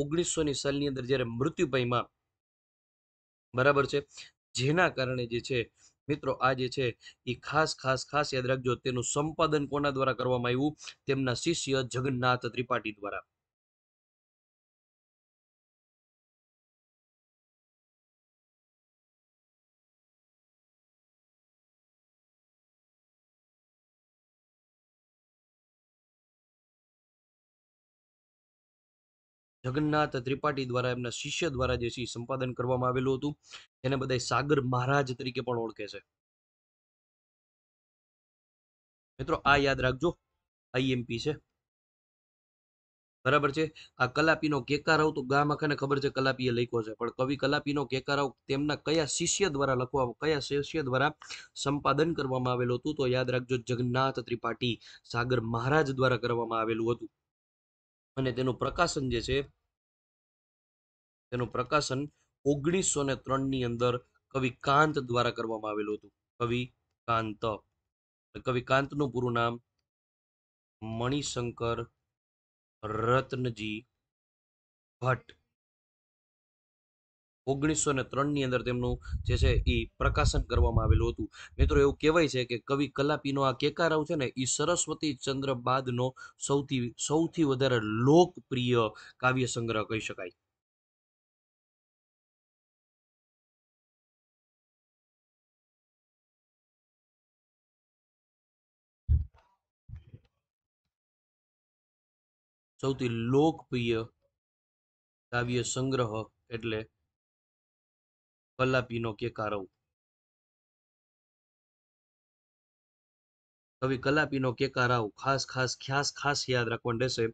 ઓગણીસો ની સાલની અંદર જયારે મૃત્યુ પામ્યા બરાબર છે જેના કારણે જે છે મિત્રો આ જે છે એ ખાસ ખાસ ખાસ યાદ રાખજો તેનું સંપાદન કોના દ્વારા કરવામાં આવ્યું તેમના શિષ્ય જગન્નાથ ત્રિપાઠી દ્વારા જગન્નાથ ત્રિપાઠી દ્વારા એમના શિષ્ય દ્વારા જે છે સંપાદન કરવામાં આવેલું હતું એને બધા સાગર મહારાજ તરીકે પણ ઓળખે છે મિત્રો આ યાદ રાખજો આઈએમપી છે બરાબર છે આ કલાપીનો કેકારાવ તો ગામ આખાને ખબર છે કલાપીએ લખ્યો છે પણ કવિ કલાપીનો કેકારાવ તેમના કયા શિષ્ય દ્વારા લખવા કયા શિષ્ય દ્વારા સંપાદન કરવામાં આવેલું હતું તો યાદ રાખજો જગન્નાથ ત્રિપાઠી સાગર મહારાજ દ્વારા કરવામાં આવેલું હતું અને તેનું પ્રકાશન જે છે તેનું પ્રકાશન ઓગણીસો ને ત્રણની અંદર કવિ કાંત દ્વારા કરવામાં આવેલું હતું કવિ કાંત કવિ કાંતનું પૂરું નામ મણિશંકર રત્નજી ભટ્ટ ઓગણીસો ને ત્રણની અંદર તેમનું જે છે એ પ્રકાશન કરવામાં આવેલું હતું મિત્રો એવું કહેવાય છે કે કવિ કલાપીનો આ કેકારાવ છે ને એ સરસ્વતી ચંદ્ર બાદનો સૌથી સૌથી વધારે લોકપ્રિય કાવ્ય સંગ્રહ કહી શકાય સૌથી લોકપ્રિય કાવ્ય સંગ્રહ એટલે કલાપીનો કે કારવ કવિ કલાપીનો કે કારાવ ખાસ ખાસ ખાસ ખાસ યાદ રાખવાનું રહેશે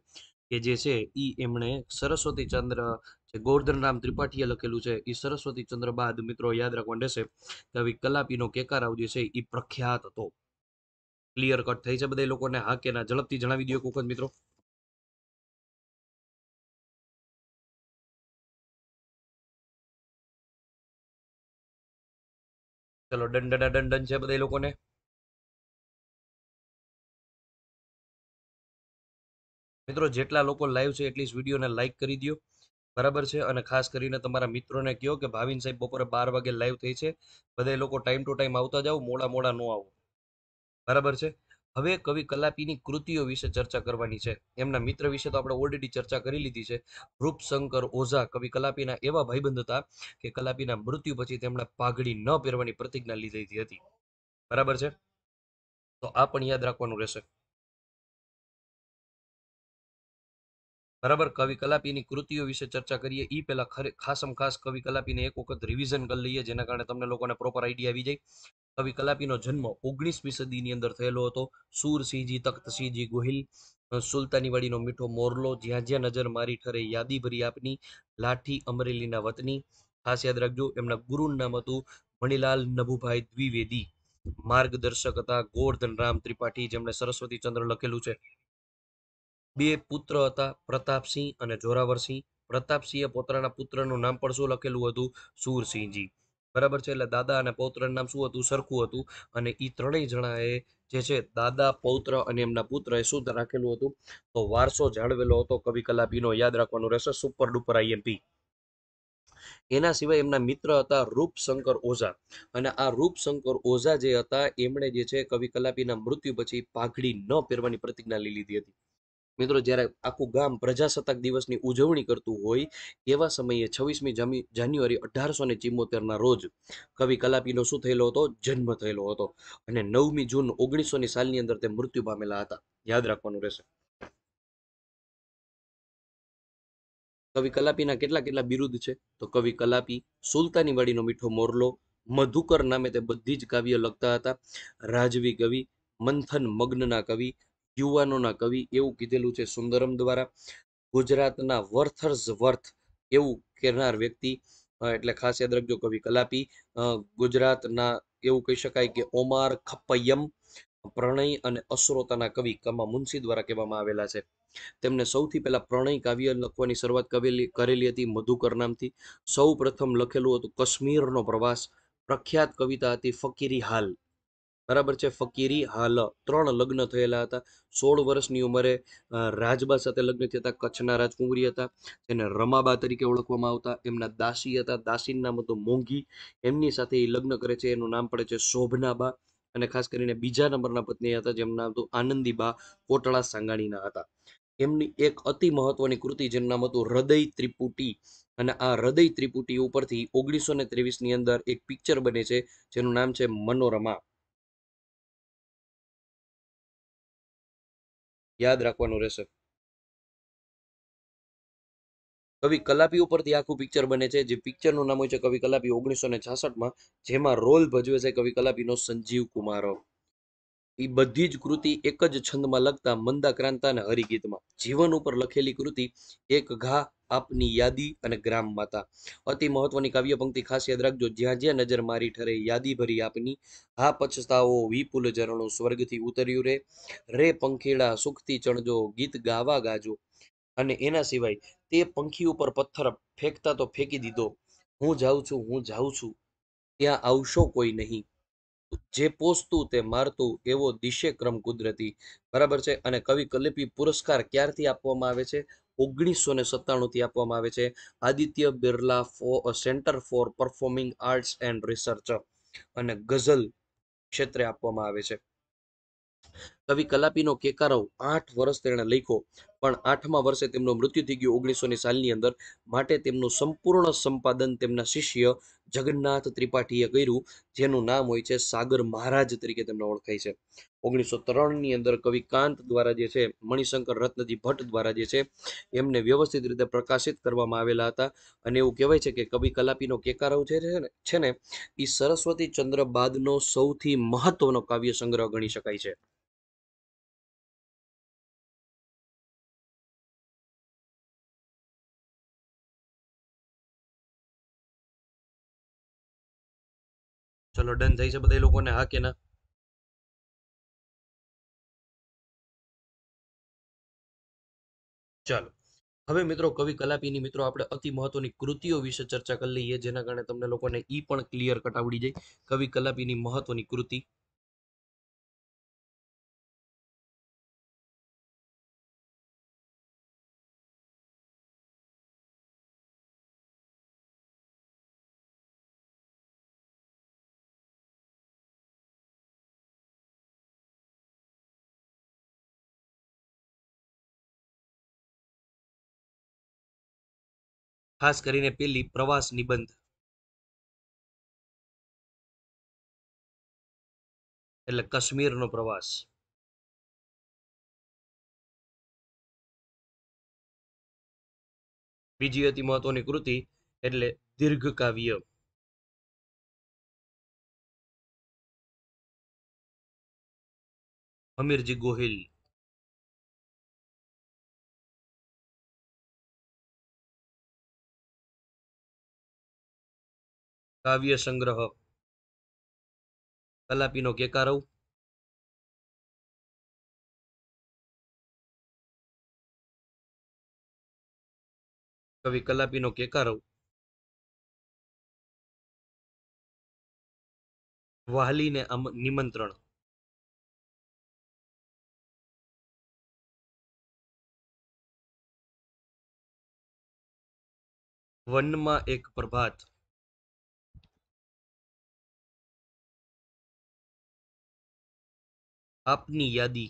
કે જે છે એ એમણે સરસ્વતી ચંદ્ર જે ગોરધનરામ ત્રિપાઠીએ લખેલું છે એ સરસ્વતી ચંદ્ર બાદ મિત્રો યાદ રાખવાનું રહેશે કવિ કલાપીનો કેકારાવ જે છે એ પ્રખ્યાત હતો ક્લિયર કટ થઈ છે બધા લોકોને હા કે ના ઝડપથી જણાવી દો એક વખત મિત્રો ચલો ડન ડન ડન ડન છે બધા લોકોને મિત્રો જેટલા લોકો લાઈવ છે એટલીસ્ટ વિડીયોને લાઈક કરી દો બરાબર છે અને ખાસ કરીને તમારા મિત્રોને કહો કે ભાવિન સાહેબ બપોરે બાર વાગે લાઈવ થઈ છે બધા લોકો ટાઈમ ટુ ટાઈમ આવતા જાઓ મોડા મોડા ન આવો બરાબર છે હવે કવિ કલાપીની કૃતિઓ વિશે ચર્ચા કરવાની છે એમના મિત્ર વિશે તો આપણે ઓલરેડી ચર્ચા કરી લીધી છે રૂપશંકર ઓઝા કવિ કલાપીના એવા ભાઈબંધ હતા કે કલાપીના મૃત્યુ પછી તેમણે પાઘડી ન પહેરવાની પ્રતિજ્ઞા લીધી હતી બરાબર છે તો આ પણ યાદ રાખવાનું રહેશે બરાબર કવિ કલાપીની કૃતિઓ વિશે ચર્ચા કરીએ એ પહેલાં ખાસમ ખાસ કવિ કલાપીને એક વખત રિવિઝન કરી લઈએ જેના કારણે તમને લોકોને પ્રોપર આઈડિયા આવી જાય કવિ કલાપીનો જન્મ ઓગણીસમી સદીની અંદર થયેલો હતો સૂરસિંહજી તખ્તસિંહજી ગોહિલ સુલતાનીવાડીનો મીઠો મોરલો જ્યાં જ્યાં નજર મારી ઠરે યાદી ભરી આપની લાઠી અમરેલીના વતની ખાસ યાદ રાખજો એમના ગુરુનું નામ હતું મણિલાલ નભુભાઈ દ્વિવેદી માર્ગદર્શક હતા ગોવર્ધન રામ ત્રિપાઠી જેમણે સરસ્વતી ચંદ્ર લખેલું છે બે પુત્ર હતા પ્રતાપસિંહ અને જોરાવરસિંહ પ્રતાપસિંહે પોતાના પુત્રનું નામ પણ શું લખેલું હતું સૂરસિંહજી બરાબર છે એટલે દાદા અને પૌત્રનું નામ શું હતું સરખું હતું અને એ ત્રણેય જણાએ જે છે દાદા પૌત્ર અને એમના પુત્ર એ શું રાખેલું હતું તો વારસો જાળવેલો હતો કવિ કલાપીનો યાદ રાખવાનું રહેશે સુપર ડુપર આઈએમપી એના સિવાય એમના મિત્ર હતા રૂપશંકર ઓઝા અને આ રૂપશંકર ઓઝા જે હતા એમણે જે છે કવિ કલાપીના મૃત્યુ પછી પાઘડી ન પહેરવાની પ્રતિજ્ઞા લઈ લીધી હતી મિત્રો જ્યારે આખું ગામ પ્રજાસત્તાક દિવસની ઉજવણી કરતું હોય એવા સમયે છવ્વીસમી જાન્યુઆરી અઢારસો ને ચિમોતેરના રોજ કવિ કલાપીનો શું થયેલો હતો જન્મ થયેલો હતો અને નવમી જૂન ઓગણીસો ની સાલની અંદર તે મૃત્યુ પામેલા હતા યાદ રાખવાનું રહેશે કવિ કલાપીના કેટલા કેટલા બિરુદ છે તો કવિ કલાપી સુલતાની વાડીનો મીઠો મોરલો મધુકર નામે તે બધી જ કાવ્ય લખતા હતા રાજવી કવિ મંથન મગ્નના કવિ યુવાનોના કવિ એવું કીધેલું છે સુંદરમ દ્વારા ગુજરાતના વર્થર્સ વર્થ એવું કહેનાર વ્યક્તિ એટલે ખાસ યાદ રાખજો કવિ કલાપી ગુજરાતના એવું કહી શકાય કે ઓમાર ખપ્પયમ પ્રણય અને અશ્રોતાના કવિ કમા મુનશી દ્વારા કહેવામાં આવેલા છે તેમને સૌથી પહેલા પ્રણય કાવ્ય લખવાની શરૂઆત કરેલી કરેલી હતી મધુકર નામથી સૌ પ્રથમ લખેલું હતું કશ્મીરનો પ્રવાસ પ્રખ્યાત કવિતા હતી ફકીરી હાલ બરાબર છે ફકીરી હાલ ત્રણ લગ્ન થયેલા હતા સોળ વર્ષની ઉંમરે રાજબા સાથે લગ્ન થયા હતા કચ્છના રાજકુંવરી હતા જેને રમાબા તરીકે ઓળખવામાં આવતા એમના દાસી હતા દાસીનું નામ હતું મોંઘી એમની સાથે એ લગ્ન કરે છે એનું નામ પડે છે શોભનાબા અને ખાસ કરીને બીજા નંબરના પત્ની હતા જેમનું નામ હતું આનંદીબા કોટળા સાંગાણીના હતા એમની એક અતિ મહત્વની કૃતિ જેનું નામ હતું હૃદય ત્રિપુટી અને આ હૃદય ત્રિપુટી ઉપરથી ઓગણીસો ને ત્રેવીસની અંદર એક પિક્ચર બને છે જેનું નામ છે મનોરમા યાદ રાખવાનું રહેશે કવિ કલાપી ઉપરથી આખું પિક્ચર બને છે જે પિક્ચરનું નામ હોય છે કવિ કલાપી ઓગણીસો ને છાસઠમાં જેમાં રોલ ભજવે છે કવિ કલાપીનો સંજીવ કુમારો એ બધી જ કૃતિ એક જ છંદમાં લગતા અને હરિગીતમાં જીવન ઉપર લખેલી કૃતિ એક ઘા આપની યાદી અને ગ્રામ માતા અતિ મહત્વની કાવ્ય પંક્તિ ખાસ યાદ રાખજો જ્યાં જ્યાં નજર મારી ઠરે યાદી ભરી આપની હા પછતાઓ વિપુલ ઝરણો સ્વર્ગથી ઉતર્યું રે રે પંખીડા સુખથી ચણજો ગીત ગાવા ગાજો અને એના સિવાય તે પંખી ઉપર પથ્થર ફેંકતા તો ફેંકી દીધો હું જાઉં છું હું જાઉં છું ત્યાં આવશો કોઈ નહીં જે પોસતું તે મારતું એવો દિશે ક્રમ કુદરતી બરાબર છે અને કવિ કલ્પી પુરસ્કાર ક્યારથી આપવામાં આવે છે ઓગણીસો ને સત્તાણુંથી આપવામાં આવે છે Aditya Birla centre for performing arts and research અને ગઝલ ક્ષેત્રે આપવામાં આવે છે કવિ કલાપીનો કેકારવ આઠ વર્ષ તેણે લખ્યો પણ આઠમા વર્ષે તેમનું મૃત્યુ થઈ ગયો ઓગણીસો ની સાલની અંદર માટે તેમનું સંપૂર્ણ સંપાદન તેમના શિષ્ય જગન્નાથ ત્રિપાઠીએ કર્યું જેનું નામ હોય છે સાગર મહારાજ તરીકે તેમને ઓળખાય છે ઓગણીસો ત્રણની અંદર કવિ કાંત દ્વારા જે છે મણિશંકર રત્નજી ભટ્ટ દ્વારા જે છે એમને વ્યવસ્થિત રીતે પ્રકાશિત કરવામાં આવેલા હતા અને એવું કહેવાય છે કે કવિ કલાપીનો કેકારવ છે ને એ સરસ્વતી ચંદ્ર બાદનો સૌથી મહત્વનો કાવ્ય સંગ્રહ ગણી શકાય છે ચલો ડન થઈ છે બધા લોકોને હા કે ના ચાલો હવે મિત્રો કવિ કલાપીની મિત્રો આપણે અતિ મહત્વની કૃતિઓ વિશે ચર્ચા કરી લઈએ જેના કારણે તમને લોકોને ઈ પણ ક્લિયર કટાવડી જાય કવિ કલાપીની મહત્વની કૃતિ ખાસ કરીને પેલી પ્રવાસ નિબંધ એટલે કાશ્મીરનો પ્રવાસ બીજી અતિ મહત્વની કૃતિ એટલે દીર્ઘ કાવ્ય હમીરજી ગોહિલ કાવ્ય સંગ્રહ કલાપીનો કેકારવ કવિ કલાપીનો કેકારવ વાહલીને નિમંત્રણ વનમાં એક પ્રભાત अपनी यदि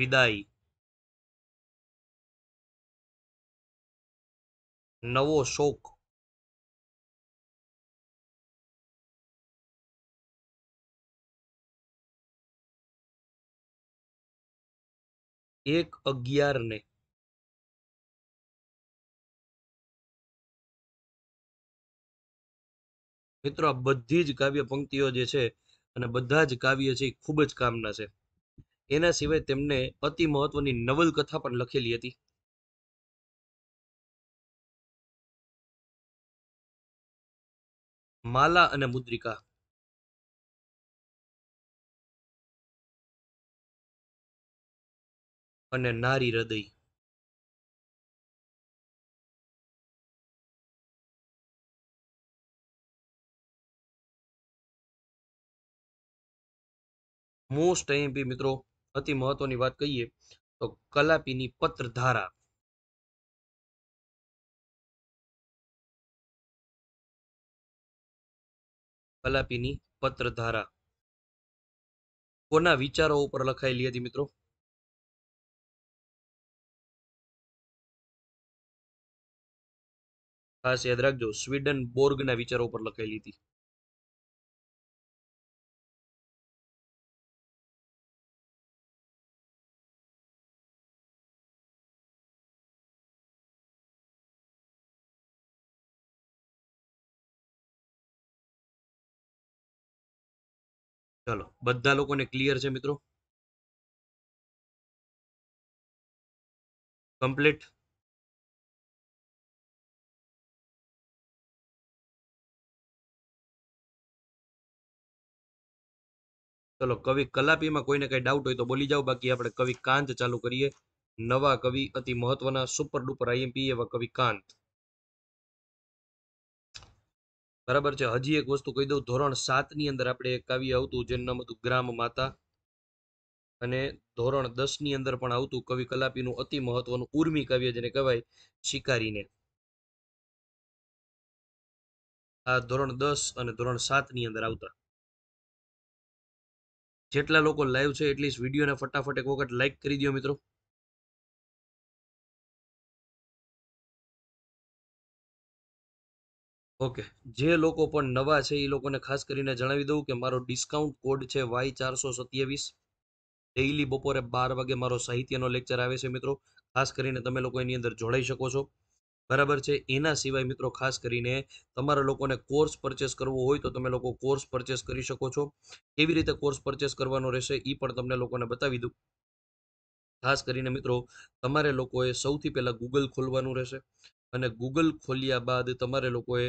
विदाई नवो शोक एक अग्यार ने મિત્રો આ બધી જ કાવ્ય પંક્તિઓ જે છે અને બધા જ કાવ્ય છે એ ખૂબ જ કામના છે એના સિવાય તેમને અતિ મહત્વની નવલકથા પણ લખેલી હતી માલા અને મુદ્રિકા અને નારી હૃદય મોસ્ટ આઈએમપી મિત્રો અતિ મહત્વની વાત કહીએ તો કલાપીની પત્રધારા કલાપીની પત્રધારા કોના વિચારો ઉપર લખાયેલી હતી મિત્રો ખાસ યાદ રાખજો સ્વીડન બોર્ગના વિચારો ઉપર લખાયેલી હતી ચલો બધા લોકોને ક્લિયર છે મિત્રો કમ્પ્લીટ ચલો કવિ કલાપીમાં કોઈને કઈ ડાઉટ હોય તો બોલી જાઓ બાકી આપણે કવિ કાંત ચાલુ કરીએ નવા કવિ અતિ મહત્વના સુપર ડુપર આઈએમપી એવા કવિ કાંત બરાબર છે હજી એક વસ્તુ કહી દઉં ધોરણ સાત ની અંદર આપણે એક કાવ્ય આવતું જેનું નામ હતું ગ્રામ માતા અને ધોરણ દસ ની અંદર પણ આવતું કવિ કલાપીનું અતિ મહત્વનું ઉર્મી કાવ્ય જેને કહેવાય શિકારીને આ ધોરણ દસ અને ધોરણ સાત ની અંદર આવતા જેટલા લોકો લાઈવ છે એટલીસ્ટ વિડીયોને ફટાફટ એક વખત લાઈક કરી દો મિત્રો ઓકે જે લોકો પણ નવા છે એ લોકોને ખાસ કરીને જણાવી દઉં કે મારો ડિસ્કાઉન્ટ કોડ છે વાય ચારસો સત્યાવીસ ડેઇલી બપોરે બાર વાગે મારો સાહિત્યનો લેક્ચર આવે છે મિત્રો ખાસ કરીને તમે લોકો એની અંદર જોડાઈ શકો છો બરાબર છે એના સિવાય મિત્રો ખાસ કરીને તમારા લોકોને કોર્સ પરચેસ કરવો હોય તો તમે લોકો કોર્સ પરચેસ કરી શકો છો કેવી રીતે કોર્સ પરચેસ કરવાનો રહેશે એ પણ તમને લોકોને બતાવી દઉં ખાસ કરીને મિત્રો તમારે લોકોએ સૌથી પહેલાં ગૂગલ ખોલવાનું રહેશે અને ગૂગલ ખોલ્યા બાદ તમારે લોકોએ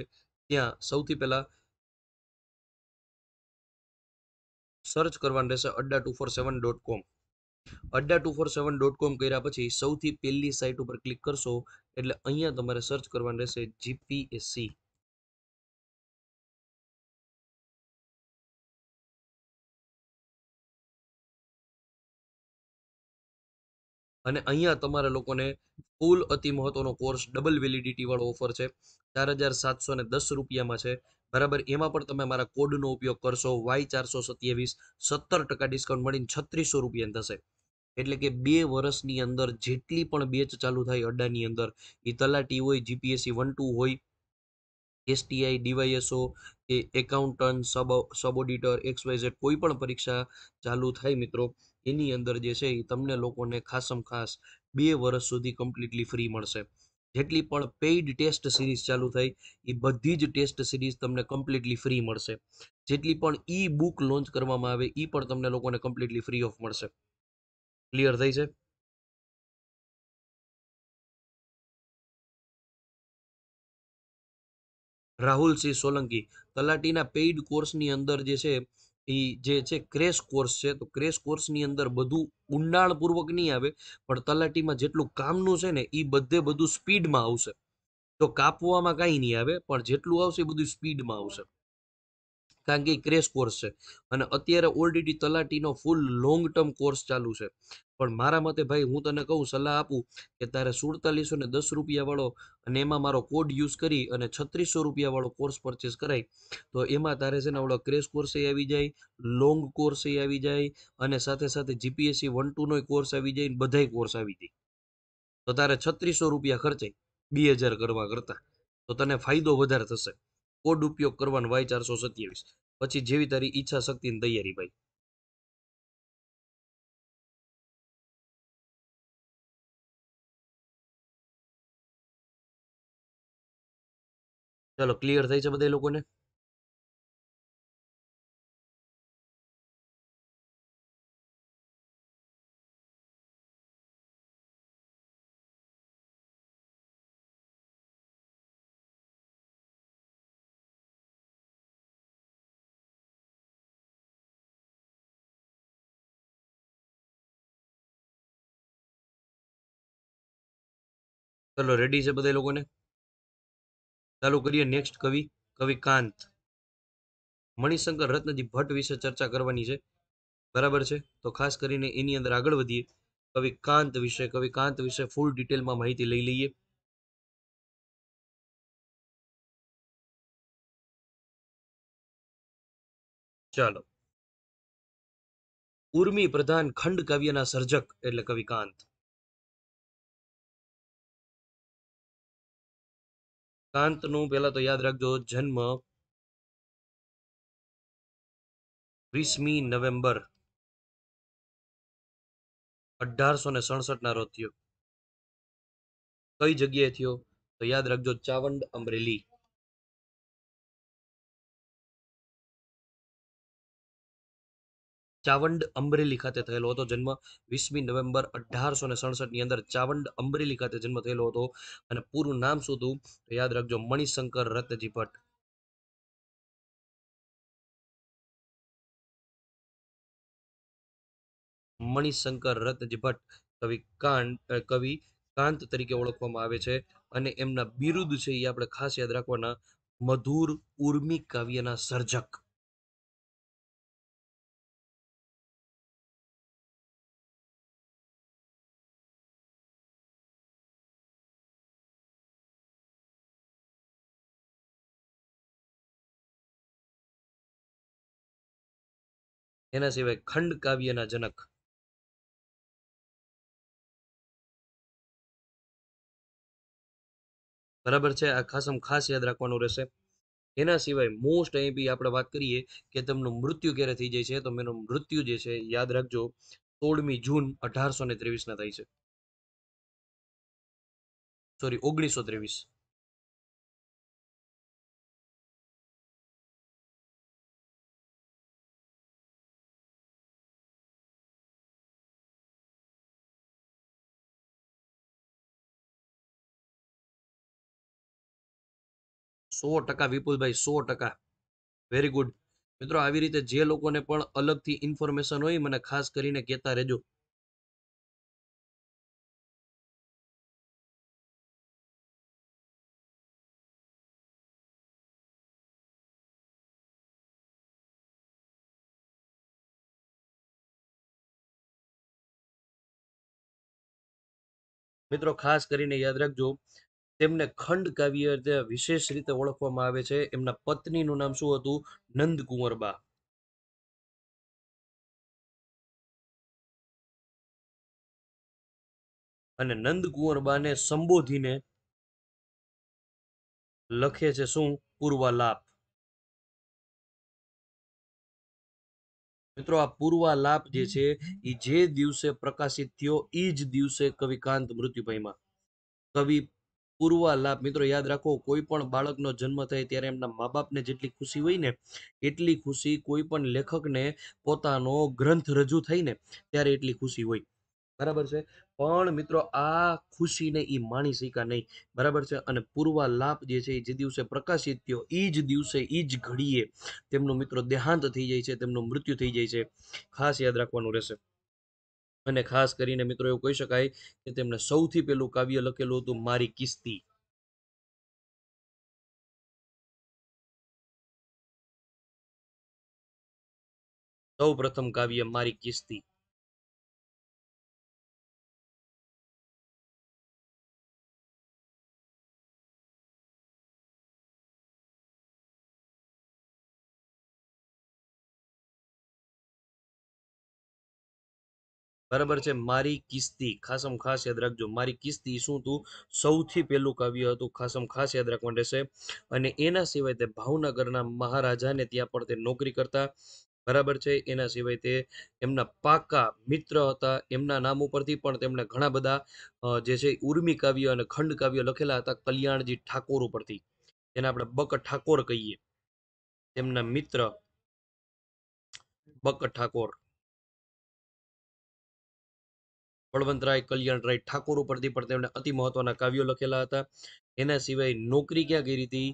ત્યાં સૌથી પહેલાં સર્ચ કરવાનું રહેશે Adda two four seven dot com Adda two four seven dot com કર્યા પછી સૌથી પહેલી સાઇટ ઉપર ક્લિક કરશો એટલે અહીંયા તમારે સર્ચ કરવાનું રહેશે જીપીએસસી અને અહીંયા તમારા લોકોને ફૂલ અતિ મહત્વનો કોર્સ ડબલ વેલિડિટીવાળો ઓફર છે ચાર હજાર સાતસો ને દસ રૂપિયામાં છે બરાબર એમાં પણ તમે મારા કોડનો ઉપયોગ કરશો વાય ચારસો સત્યાવીસ સત્તર ટકા ડિસ્કાઉન્ટ મળીને છત્રીસો રૂપિયા થશે એટલે કે બે વર્ષની અંદર જેટલી પણ બેચ ચાલુ થાય અડ્ડાની અંદર એ તલાટી હોય જીપીએસસી વન ટુ હોય એસટીઆઈ ડીવાયએસઓ કે accountant sub sub auditor XYZ કોઈ પણ પરીક્ષા ચાલુ થાય મિત્રો એની અંદર જે છે એ તમને લોકોને ખાસમ ખાસ બે વર્ષ સુધી કમ્પ્લીટલી ફ્રી મળશે જેટલી પણ પેઇડ ટેસ્ટ સિરીઝ ચાલુ થઈ એ બધી જ ટેસ્ટ સિરીઝ તમને કમ્પ્લીટલી ફ્રી મળશે જેટલી પણ ઈ બુક લોન્ચ કરવામાં આવે એ પણ તમને લોકોને કમ્પ્લીટલી ફ્રી ઓફ મળશે ક્લિયર થઈ છે રાહુલસિંહ સોલંકી તલાટીના પેઇડ કોર્સની અંદર જે છે એ જે છે ક્રેશ કોર્સ છે તો ક્રેશ કોર્સની અંદર બધું ઊંડાણપૂર્વક નહીં આવે પણ તલાટીમાં જેટલું કામનું છે ને એ બધે બધું સ્પીડમાં આવશે તો કાપવામાં કાંઈ નહીં આવે પણ જેટલું આવશે એ બધું સ્પીડમાં આવશે કારણ કે ક્રેશ કોર્સ છે અને અત્યારે ઓલરેડી તલાટીનો ફૂલ લોંગ ટર્મ કોર્સ ચાલુ છે પણ મારા મતે ભાઈ હું તને કહું સલાહ આપું કે તારે સુડતાલીસો ને દસ રૂપિયાવાળો અને એમાં મારો કોડ યુઝ કરી અને છત્રીસો રૂપિયાવાળો કોર્સ પરચેસ કરાય તો એમાં તારે છે ને આવડો ક્રેશ કોર્સ એ આવી જાય લોંગ કોર્સ એ આવી જાય અને સાથે સાથે જીપીએસસી વન ટુનો કોર્સ આવી જાય બધાય કોર્સ આવી જાય તો તારે છત્રીસો રૂપિયા ખર્ચાય બે હજાર કરવા કરતાં તો તને ફાયદો વધારે થશે કોડ ઉપયોગ કરવાનો વાય ચારસો સત્યાવીસ પછી જેવી તારી ઈચ્છા શક્તિ ને તૈયારી ભાઈ ચલો ક્લિયર થઈ છે બધા લોકોને ચલો રેડી છે બધા લોકોને ચાલુ કરીએ નેક્સ્ટ કવિ કવિ મણિશંકર રત્નજી ભટ્ટ વિશે ચર્ચા કરવાની છે બરાબર છે તો ખાસ કરીને એની અંદર આગળ વધીએ કવિ વિશે કવિ વિશે ફૂલ ડિટેલમાં માહિતી લઈ લઈએ ચાલો ઉર્મી પ્રધાન ખંડ કાવ્યના સર્જક એટલે કવિકાંત કાંતનું પહેલાં તો યાદ રાખજો જન્મ વીસમી નવેમ્બર અઢારસો ને સડસઠના રોજ થયો કઈ જગ્યાએ થયો તો યાદ રાખજો ચાવંડ અમરેલી ચાવંડ અમરેલી ખાતે થયેલો હતો જન્મ વીસમી નવેમ્બર અઢારસો ને સડસઠની અંદર ચાવંડ અમરેલી ખાતે જન્મ થયેલો હતો અને પૂરું નામ શું હતું યાદ રાખજો મણિશંકર રત્નજી ભટ્ટ મણિશંકર રત્નજી ભટ્ટ કવિ કાંત કવિ કાંત તરીકે ઓળખવામાં આવે છે અને એમના બિરુદ છે એ આપણે ખાસ યાદ રાખવાના મધુર ઉર્મી કાવ્યના સર્જક એના સિવાય ખંડ કાવ્યના જનક બરાબર છે આ ખાસમ ખાસ યાદ રાખવાનું રહેશે એના સિવાય મોસ્ટ અહીં બી આપણે વાત કરીએ કે તેમનું મૃત્યુ ક્યારે થઈ જાય છે તો એનું મૃત્યુ જે છે યાદ રાખજો સોળમી જૂન અઢારસો ને ત્રેવીસ ના થાય છે સોરી ઓગણીસો ત્રેવીસ સો ટકા વિપુલભાઈ સો ટકા વેરી ગુડ મિત્રો આવી રીતે જે લોકોને પણ અલગથી ઇન્ફોર્મેશન હોય મને ખાસ કરીને કહેતા રહેજો મિત્રો ખાસ કરીને યાદ રાખજો તેમને ખંડ કાવ્ય વિશેષ રીતે ઓળખવામાં આવે છે એમના પત્નીનું નામ શું હતું નંદકુંવરબા અને નંદકુંવરબાને સંબોધીને લખે છે શું પૂર્વાલાપ મિત્રો આ પૂર્વાલાપ જે છે એ જે દિવસે પ્રકાશિત થયો એ જ દિવસે કવિકાંત મૃત્યુ પામ્યા કવિ પૂર્વ લાભ મિત્રો યાદ રાખો કોઈ પણ બાળકનો જન્મ થાય ત્યારે એમના મા બાપને જેટલી ખુશી હોય ને એટલી ખુશી કોઈ પણ લેખકને પોતાનો ગ્રંથ રજૂ થઈને ત્યારે એટલી ખુશી હોય બરાબર છે પણ મિત્રો આ ખુશીને એ માણી શીખા નહીં બરાબર છે અને પૂર્વા લાભ જે છે એ જે દિવસે પ્રકાશિત થયો એ જ દિવસે એ જ ઘડીએ તેમનો મિત્રો દેહાંત થઈ જાય છે તેમનું મૃત્યુ થઈ જાય છે ખાસ યાદ રાખવાનું રહેશે અને ખાસ કરીને મિત્રો એવું કહી શકાય કે તેમણે સૌથી પહેલું કાવ્ય લખેલું હતું મારી કિસ્તી સૌ પ્રથમ કાવ્ય મારી કિસ્તી બરાબર છે મારી કિસ્તી ખાસમ ખાસ યાદ રાખજો મારી કિસ્તી શું હતું સૌથી પહેલું કાવ્ય હતું ખાસમ ખાસ યાદ રાખવા રહેશે અને એના સિવાય તે ભાવનગરના મહારાજાને ત્યાં પણ તે નોકરી કરતા બરાબર છે એના સિવાય તે એમના પાકા મિત્ર હતા એમના નામ ઉપરથી પણ તેમણે ઘણા બધા જે છે ઉર્મી કાવ્ય અને ખંડ કાવ્ય લખેલા હતા કલ્યાણજી ઠાકોર ઉપરથી એને આપણે બક ઠાકોર કહીએ એમના મિત્ર બક ઠાકોર બળવંતરાય કલ્યાણરાય ઠાકોર ઉપરથી પણ તેમણે અતિ મહત્વના કાવ્યો લખેલા હતા એના સિવાય નોકરી ક્યાં કરી હતી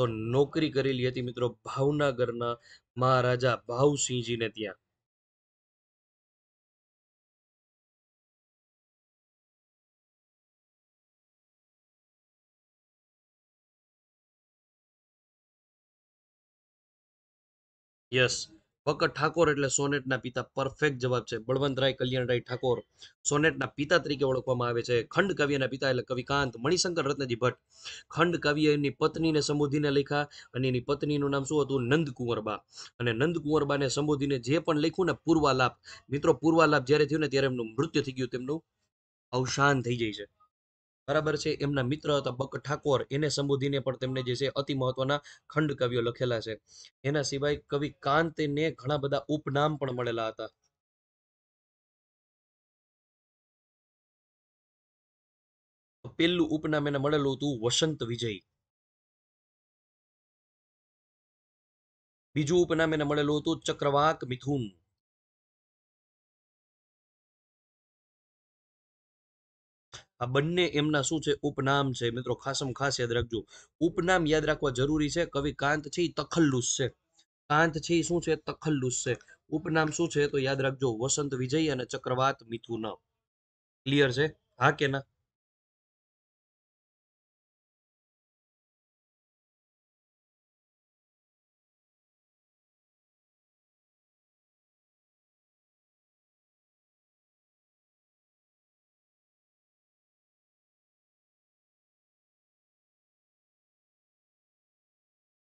તો નોકરી કરેલી હતી મિત્રો ભાવનગરના મહારાજા ભાવસિંહજીને ત્યાં યસ વકટ ઠાકોર એટલે સોનેટના પિતા પરફેક્ટ જવાબ છે બળવંતરાય કલ્યાણરાય ઠાકોર સોનેટના પિતા તરીકે ઓળખવામાં આવે છે ખંડ કાવ્યના પિતા એટલે કવિકાંત મણિશંકર રત્નજી ભટ્ટ ખંડ કાવ્ય એની પત્નીને સંબોધીને લખ્યા અને એની પત્નીનું નામ શું હતું નંદકુંવરબા અને નંદકુંવરબાને સંબોધીને જે પણ લખ્યું ને પૂર્વાલાપ મિત્રો પૂર્વાલાભ જ્યારે થયું ને ત્યારે એમનું મૃત્યુ થઈ ગયું તેમનું અવસાન થઈ જાય છે બરાબર છે એમના મિત્ર હતા બક ઠાકોર એને સંબોધીને પણ તેમણે જે છે અતિ મહત્વના ખંડ કાવ્યો લખેલા છે એના સિવાય કવિ કાંતને ઘણા બધા ઉપનામ પણ મળેલા હતા પહેલું ઉપનામ એને મળેલું હતું વસંત વિજય બીજું ઉપનામ એને મળેલું હતું ચક્રવાક મિથુન આ બંને એમના શું છે ઉપનામ છે મિત્રો ખાસમ ખાસ યાદ રાખજો ઉપનામ યાદ રાખવા જરૂરી છે કવિ કાંત છે એ તખલ્લુસ છે કાંત છે એ શું છે તખલ્લુસ છે ઉપનામ શું છે તો યાદ રાખજો વસંત વિજય અને ચક્રવાત મિથુન ક્લિયર છે હા કે ના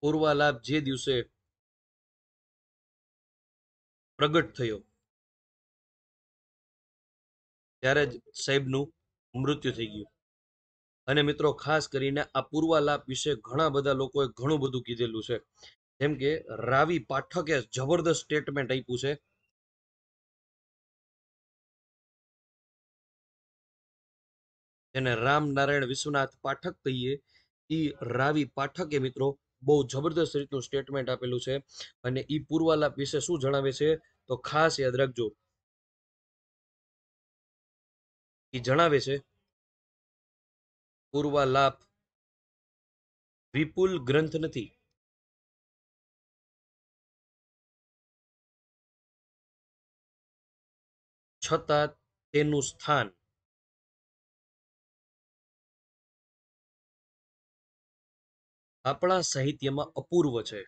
પૂર્વાલાભ જે દિવસે પ્રગટ થયો ત્યારે જ સાહેબનું મૃત્યુ થઈ ગયું અને મિત્રો ખાસ કરીને આ પૂર્વાલાપ વિશે ઘણા બધા લોકોએ ઘણું બધું કીધેલું છે જેમ કે રાવી પાઠકે જબરદસ્ત સ્ટેટમેન્ટ આપ્યું છે જેને રામનારાયણ વિશ્વનાથ પાઠક કહીએ એ રાવી પાઠકે મિત્રો બહુ જબરદસ્ત રીતનું સ્ટેટમેન્ટ આપેલું છે અને એ પૂર્વાલાપ વિશે શું જણાવે છે તો ખાસ યાદ રાખજો એ જણાવે છે પૂર્વાલાપ વિપુલ ગ્રંથ નથી છતાં તેનું સ્થાન આપણા સાહિત્યમાં અપૂર્વ છે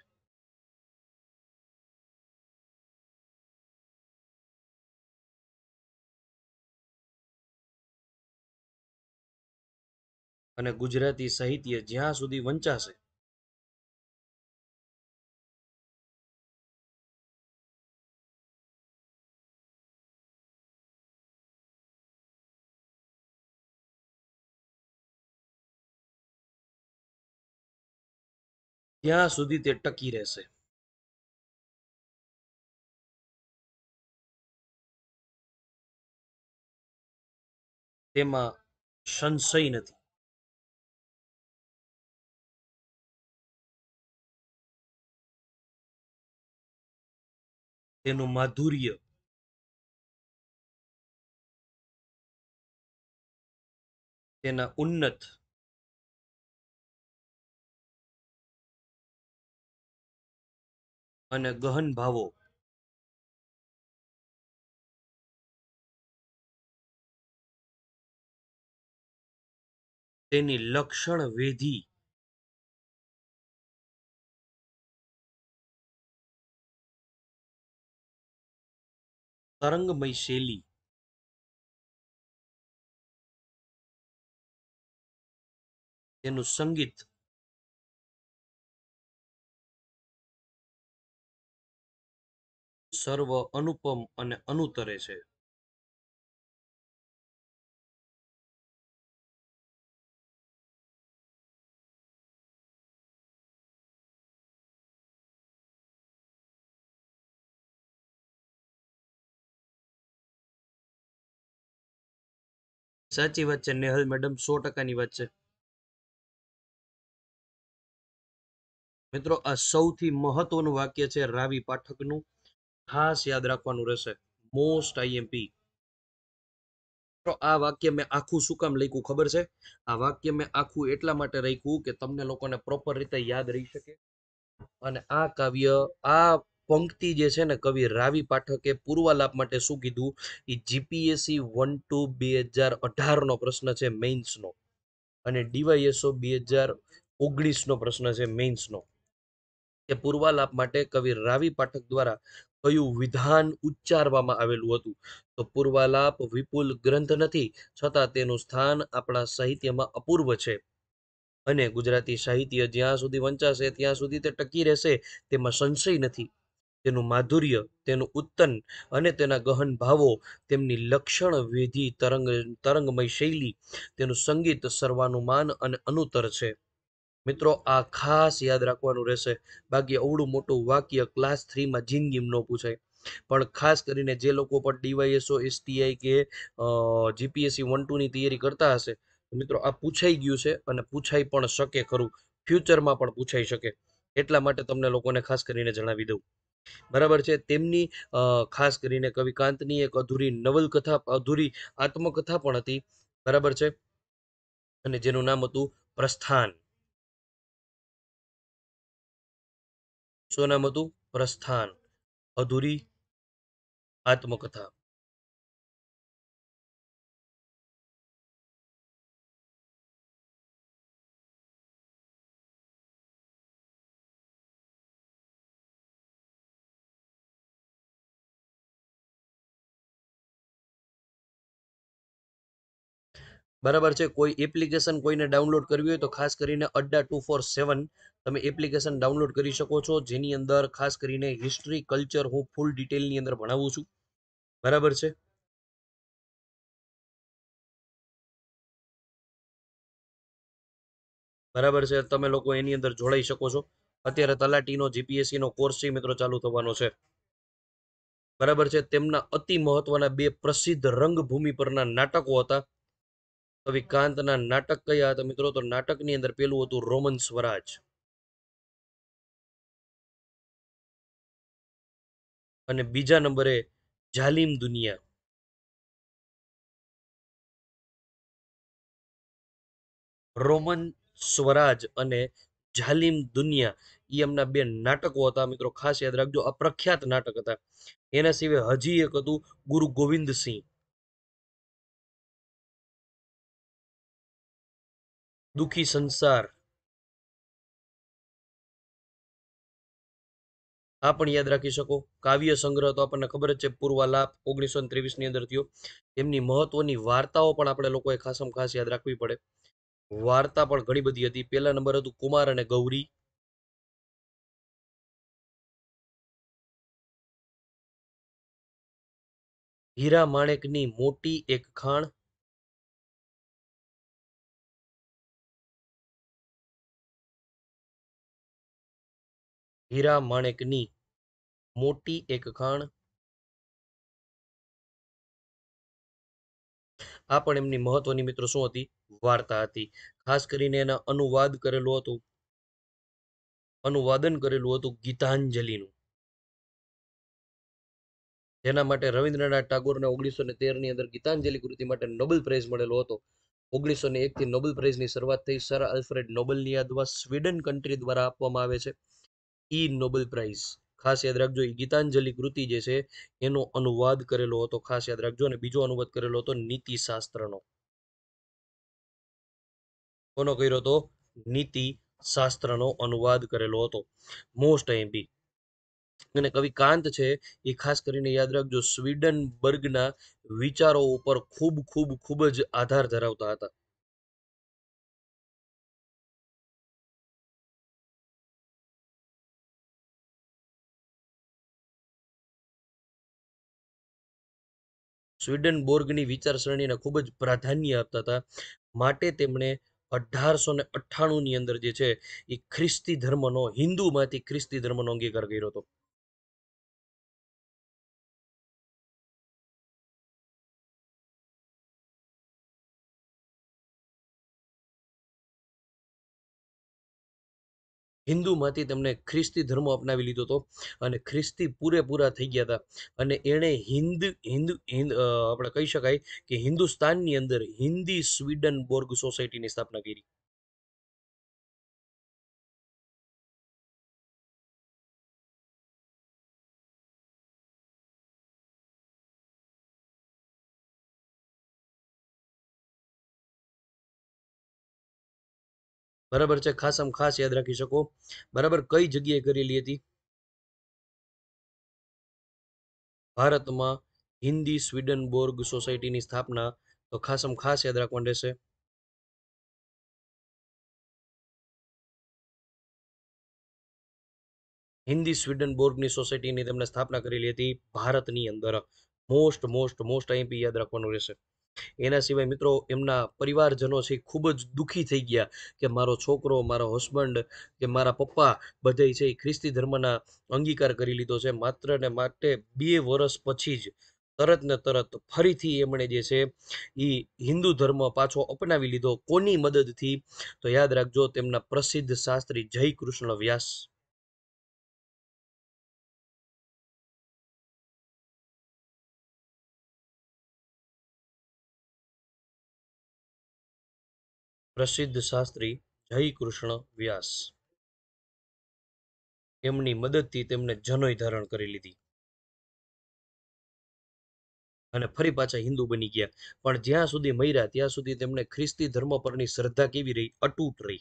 અને ગુજરાતી સાહિત્ય જ્યાં સુધી વંચાશે ત્યાં સુધી તે ટકી રહેશે તેમાં સંશય નથી તેનું માધુર્ય તેના ઉન્નત અને ગહન ભાવો તેની લક્ષણ વેધી તરંગમય શૈલી તેનું સંગીત સર્વ અનુપમ અને અનુતરે છે સાચી વાત છે નેહલ મેડમ સો ટકાની વાત છે મિત્રો આ સૌથી મહત્વનું વાક્ય છે રાવી પાઠકનું ખાસ યાદ રાખવાનું રહેશે મોસ્ટ આઈએમપી તો આ વાક્ય મેં આખું શું કામ લખ્યું ખબર છે આ વાક્ય મેં આખું એટલા માટે રાખ્યું કે તમને લોકોને પ્રોપર રીતે યાદ રહી શકે અને આ કાવ્ય આ પંક્તિ જે છે ને કવિ રાવી પાઠકે પૂર્વાલાપ માટે શું કીધું એ જીપીએસસી વન ટુ બે હજાર અઢારનો પ્રશ્ન છે મેઇન્સનો અને ડીવાયએસઓ બે હજાર ઓગણીસનો પ્રશ્ન છે મેઇન્સનો કે પૂર્વાલાપ માટે કવિ રાવી પાઠક દ્વારા કયું વિધાન ઉચ્ચારવામાં આવેલું હતું તો પૂર્વાલાપ વિપુલ ગ્રંથ નથી છતાં તેનું સ્થાન આપણા સાહિત્યમાં અપૂર્વ છે અને ગુજરાતી સાહિત્ય જ્યાં સુધી વંચાશે ત્યાં સુધી તે ટકી રહેશે તેમાં સંશય નથી તેનું માધુર્ય તેનું ઉત્તન અને તેના ગહન ભાવો તેમની લક્ષણ વિધિ તરંગ તરંગમય શૈલી તેનું સંગીત સર્વાનુમાન અને અનુતર છે મિત્રો આ ખાસ યાદ રાખવાનું રહેશે બાકી અવડું મોટું વાક્ય ક્લાસ થ્રીમાં જિંદગીમાં ન પૂછાય પણ ખાસ કરીને જે લોકો પણ ડીવાયએસઓ એસટીઆઈ કે જીપીએસસી વન ટુની તૈયારી કરતા હશે મિત્રો આ પૂછાઈ ગયું છે અને પૂછાઈ પણ શકે ખરું ફ્યુચરમાં પણ પૂછાઈ શકે એટલા માટે તમને લોકોને ખાસ કરીને જણાવી દઉં બરાબર છે તેમની ખાસ કરીને કવિકાંતની એક અધૂરી નવલકથા અધૂરી આત્મકથા પણ હતી બરાબર છે અને જેનું નામ હતું પ્રસ્થાન શું નામ હતું પ્રસ્થાન અધૂરી આત્મકથા બરાબર છે કોઈ એપ્લિકેશન કોઈને ડાઉનલોડ કરવી હોય તો ખાસ કરીને અડ્ડા ટુ ફોર સેવન તમે એપ્લિકેશન ડાઉનલોડ કરી શકો છો જેની અંદર ખાસ કરીને હિસ્ટ્રી કલ્ચર હું ફૂલ ડિટેલની અંદર ભણાવું છું બરાબર છે બરાબર છે તમે લોકો એની અંદર જોડાઈ શકો છો અત્યારે તલાટીનો જીપીએસસીનો કોર્સ છે મિત્રો ચાલુ થવાનો છે બરાબર છે તેમના અતિ મહત્વના બે પ્રસિદ્ધ રંગભૂમિ પરના નાટકો હતા કવિ નાટક કયા હતા મિત્રો તો નાટકની અંદર પેલું હતું રોમન સ્વરાજ અને બીજા નંબરે જાલિમ દુનિયા રોમન સ્વરાજ અને જાલિમ દુનિયા એ એમના બે નાટકો હતા મિત્રો ખાસ યાદ રાખજો આ પ્રખ્યાત નાટક હતા એના સિવાય હજી એક હતું ગુરુ ગોવિંદસિંહ દુઃખી સંસાર આ પણ યાદ રાખી શકો કાવ્ય સંગ્રહ તો આપણને ખબર જ છે પૂર્વાલાપ ઓગણીસો ત્રેવીસ ની અંદર થયો એમની મહત્વની વાર્તાઓ પણ આપણે લોકોએ ખાસમ ખાસ યાદ રાખવી પડે વાર્તા પણ ઘણી બધી હતી પહેલા નંબર હતું કુમાર અને ગૌરી હીરા માણેકની મોટી એક ખાણ હીરા માણેકની મોટી એક ખાણ આ પણ એમની મહત્વની મિત્રો શું હતી વાર્તા હતી ખાસ કરીને એના અનુવાદ કરેલું હતું અનુવાદન કરેલું હતું ગીતાંજલિનું જેના માટે રવિન્દ્રનાથ ટાગોરને ઓગણીસો ને તેરની અંદર ગીતાંજલિ કૃતિ માટે નોબેલ પ્રાઇઝ મળેલો હતો ઓગણીસો ને એકથી નોબેલ પ્રાઇઝની શરૂઆત થઈ સર આલ્ફ્રેડ નોબલની યાદમાં સ્વીડન કન્ટ્રી દ્વારા આપવામાં આવે છે ઈ નોબેલ પ્રાઇઝ ખાસ યાદ રાખજો એ ગીતાંજલિ કૃતિ જે છે એનો અનુવાદ કરેલો હતો ખાસ યાદ રાખજો અને બીજો અનુવાદ કરેલો હતો નીતિશાસ્ત્રનો કોનો કર્યો હતો નીતિ શાસ્ત્રનો અનુવાદ કરેલો હતો મોસ્ટ એમ્પી અને કવિ કાંત છે એ ખાસ કરીને યાદ રાખજો સ્વીડન બર્ગના વિચારો ઉપર ખૂબ ખૂબ ખૂબ જ આધાર ધરાવતા હતા સ્વીડન બોર્ગની વિચારસરણીને ખૂબ જ પ્રાધાન્ય આપતા હતા માટે તેમણે અઢારસો ને અઠ્ઠાણું ની અંદર જે છે એ ખ્રિસ્તી ધર્મનો હિન્દુમાંથી ખ્રિસ્તી ધર્મનો અંગીકાર કર્યો હતો હિન્દુમાંથી તેમણે ખ્રિસ્તી ધર્મ અપનાવી લીધો હતો અને ખ્રિસ્તી પૂરેપૂરા થઈ ગયા હતા અને એણે હિન્દ હિન્દ હિન્દ આપણે કહી શકાય કે હિન્દુસ્તાનની અંદર હિન્દી સ્વીડન બોર્ગ સોસાયટીની સ્થાપના કરી બરાબર છે ખાસમાં ખાસ યાદ રાખી શકો બરાબર કઈ જગ્યાએ કરેલી હતી ભારતમાં હિન્દી સ્વીડન બોર્ગ સોસાયટીની સ્થાપના તો ખાસમાં ખાસ યાદ રાખવાનું રહેશે હિન્દી સ્વીડન બોર્ગની સોસાયટીની તેમણે સ્થાપના કરેલી હતી ભારતની અંદર મોસ્ટ મોસ્ટ મોસ્ટ અહીંથી યાદ રાખવાનું રહેશે એના સિવાય મિત્રો એમના પરિવારજનો છે એ ખૂબ જ દુઃખી થઈ ગયા કે મારો છોકરો મારો હસબન્ડ કે મારા પપ્પા બધે છે એ ખ્રિસ્તી ધર્મના અંગીકાર કરી લીધો છે માત્ર ને માટે બે વર્ષ પછી જ તરત ને તરત ફરીથી એમણે જે છે એ હિન્દુ ધર્મ પાછો અપનાવી લીધો કોની મદદથી તો યાદ રાખજો તેમના પ્રસિદ્ધ શાસ્ત્રી જય કૃષ્ણ વ્યાસ પ્રસિદ્ધ શાસ્ત્રી જયકૃષ્ણ વ્યાસ એમની મદદથી તેમને જનોય ધારણ કરી લીધી અને ફરી પાછા હિન્દુ બની ગયા પણ જ્યાં સુધી મર્યા ત્યાં સુધી તેમણે ખ્રિસ્તી ધર્મ પરની શ્રદ્ધા કેવી રહી અટૂટ રહી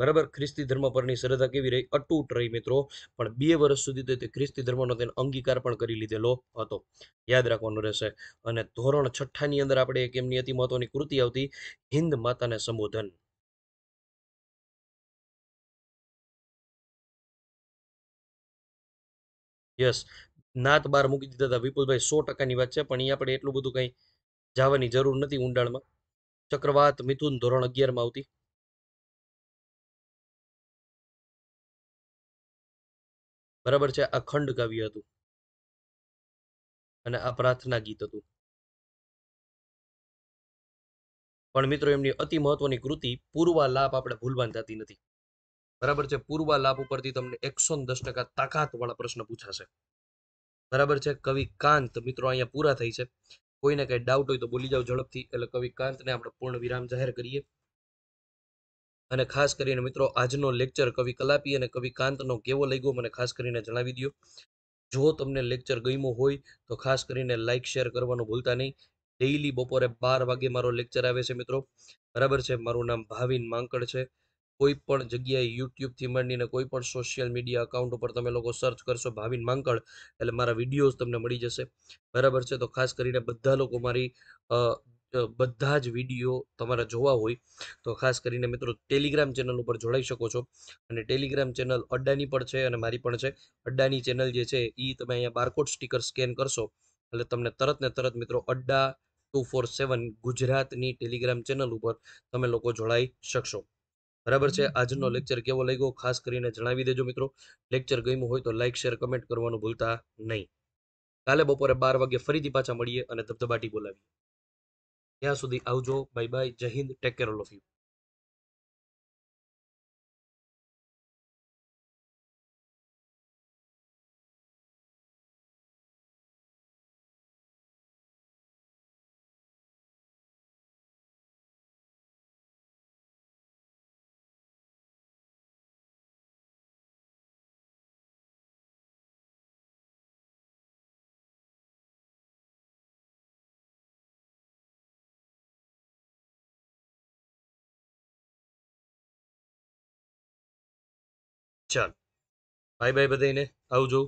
બરાબર ખ્રિસ્તી ધર્મ પરની શ્રદ્ધા કેવી રહી અટૂટ રહી મિત્રો પણ બે વર્ષ સુધી તે ખ્રિસ્તી ધર્મનો તેને અંગીકાર પણ કરી લીધેલો હતો યાદ રાખવાનું રહેશે અને ધોરણ છઠ્ઠાની અંદર આપણે એક એમની અતિ મહત્વની કૃતિ આવતી હિન્દ માતાને સંબોધન યસ નાત બાર મૂકી દીધા હતા વિપુલભાઈ સો ટકાની વાત છે પણ અહીંયા આપણે એટલું બધું કંઈ જવાની જરૂર નથી ઊંડાણમાં ચક્રવાત મિથુન ધોરણ અગિયારમાં આવતી બરાબર છે આ ખંડ કાવ્ય હતું અને આ પ્રાર્થના ગીત હતું પણ મિત્રો એમની અતિ મહત્વની કૃતિ લાભ આપણે ભૂલવાન થતી નથી બરાબર છે લાભ ઉપરથી તમને એકસો દસ ટકા તાકાત વાળા પ્રશ્ન પૂછાશે બરાબર છે કવિ કાંત મિત્રો અહીંયા પૂરા થઈ છે કોઈને કંઈ ડાઉટ હોય તો બોલી જાઓ ઝડપથી એટલે કવિ કાંતને આપણે પૂર્ણ વિરામ જાહેર કરીએ અને ખાસ કરીને મિત્રો આજનો લેક્ચર કવિ કલાપી અને કવિ કાંતનો કેવો લાગ્યો મને ખાસ કરીને જણાવી દો જો તમને લેક્ચર ગમ્યો હોય તો ખાસ કરીને લાઇક શેર કરવાનું ભૂલતા નહીં ડેઇલી બપોરે બાર વાગે મારો લેક્ચર આવે છે મિત્રો બરાબર છે મારું નામ ભાવિન માંકડ છે કોઈ પણ જગ્યાએ યુટ્યુબથી માંડીને કોઈ પણ સોશિયલ મીડિયા અકાઉન્ટ ઉપર તમે લોકો સર્ચ કરશો ભાવિન માંકડ એટલે મારા વિડીયોઝ તમને મળી જશે બરાબર છે તો ખાસ કરીને બધા લોકો મારી બધા જ વિડીયો તમારા જોવા હોય તો ખાસ કરીને મિત્રો ટેલિગ્રામ ચેનલ ઉપર જોડાઈ શકો છો અને ટેલિગ્રામ ચેનલ અડ્ડાની પણ છે અને મારી પણ છે અડ્ડાની ચેનલ જે છે એ તમે અહીંયા બારકોડ સ્ટીકર સ્કેન કરશો એટલે તમને તરત ને તરત મિત્રો અડ્ડા ટુ ફોર સેવન ગુજરાતની ટેલિગ્રામ ચેનલ ઉપર તમે લોકો જોડાઈ શકશો બરાબર છે આજનો લેક્ચર કેવો લાગ્યો ખાસ કરીને જણાવી દેજો મિત્રો લેક્ચર ગમ્યું હોય તો લાઇક શેર કમેન્ટ કરવાનું ભૂલતા નહીં કાલે બપોરે બાર વાગે ફરીથી પાછા મળીએ અને ધબધબાટી બોલાવીએ ત્યાં સુધી આવજો બાય બાય જય Hind take care all of you ચાલ બાય બાય બધાને આવજો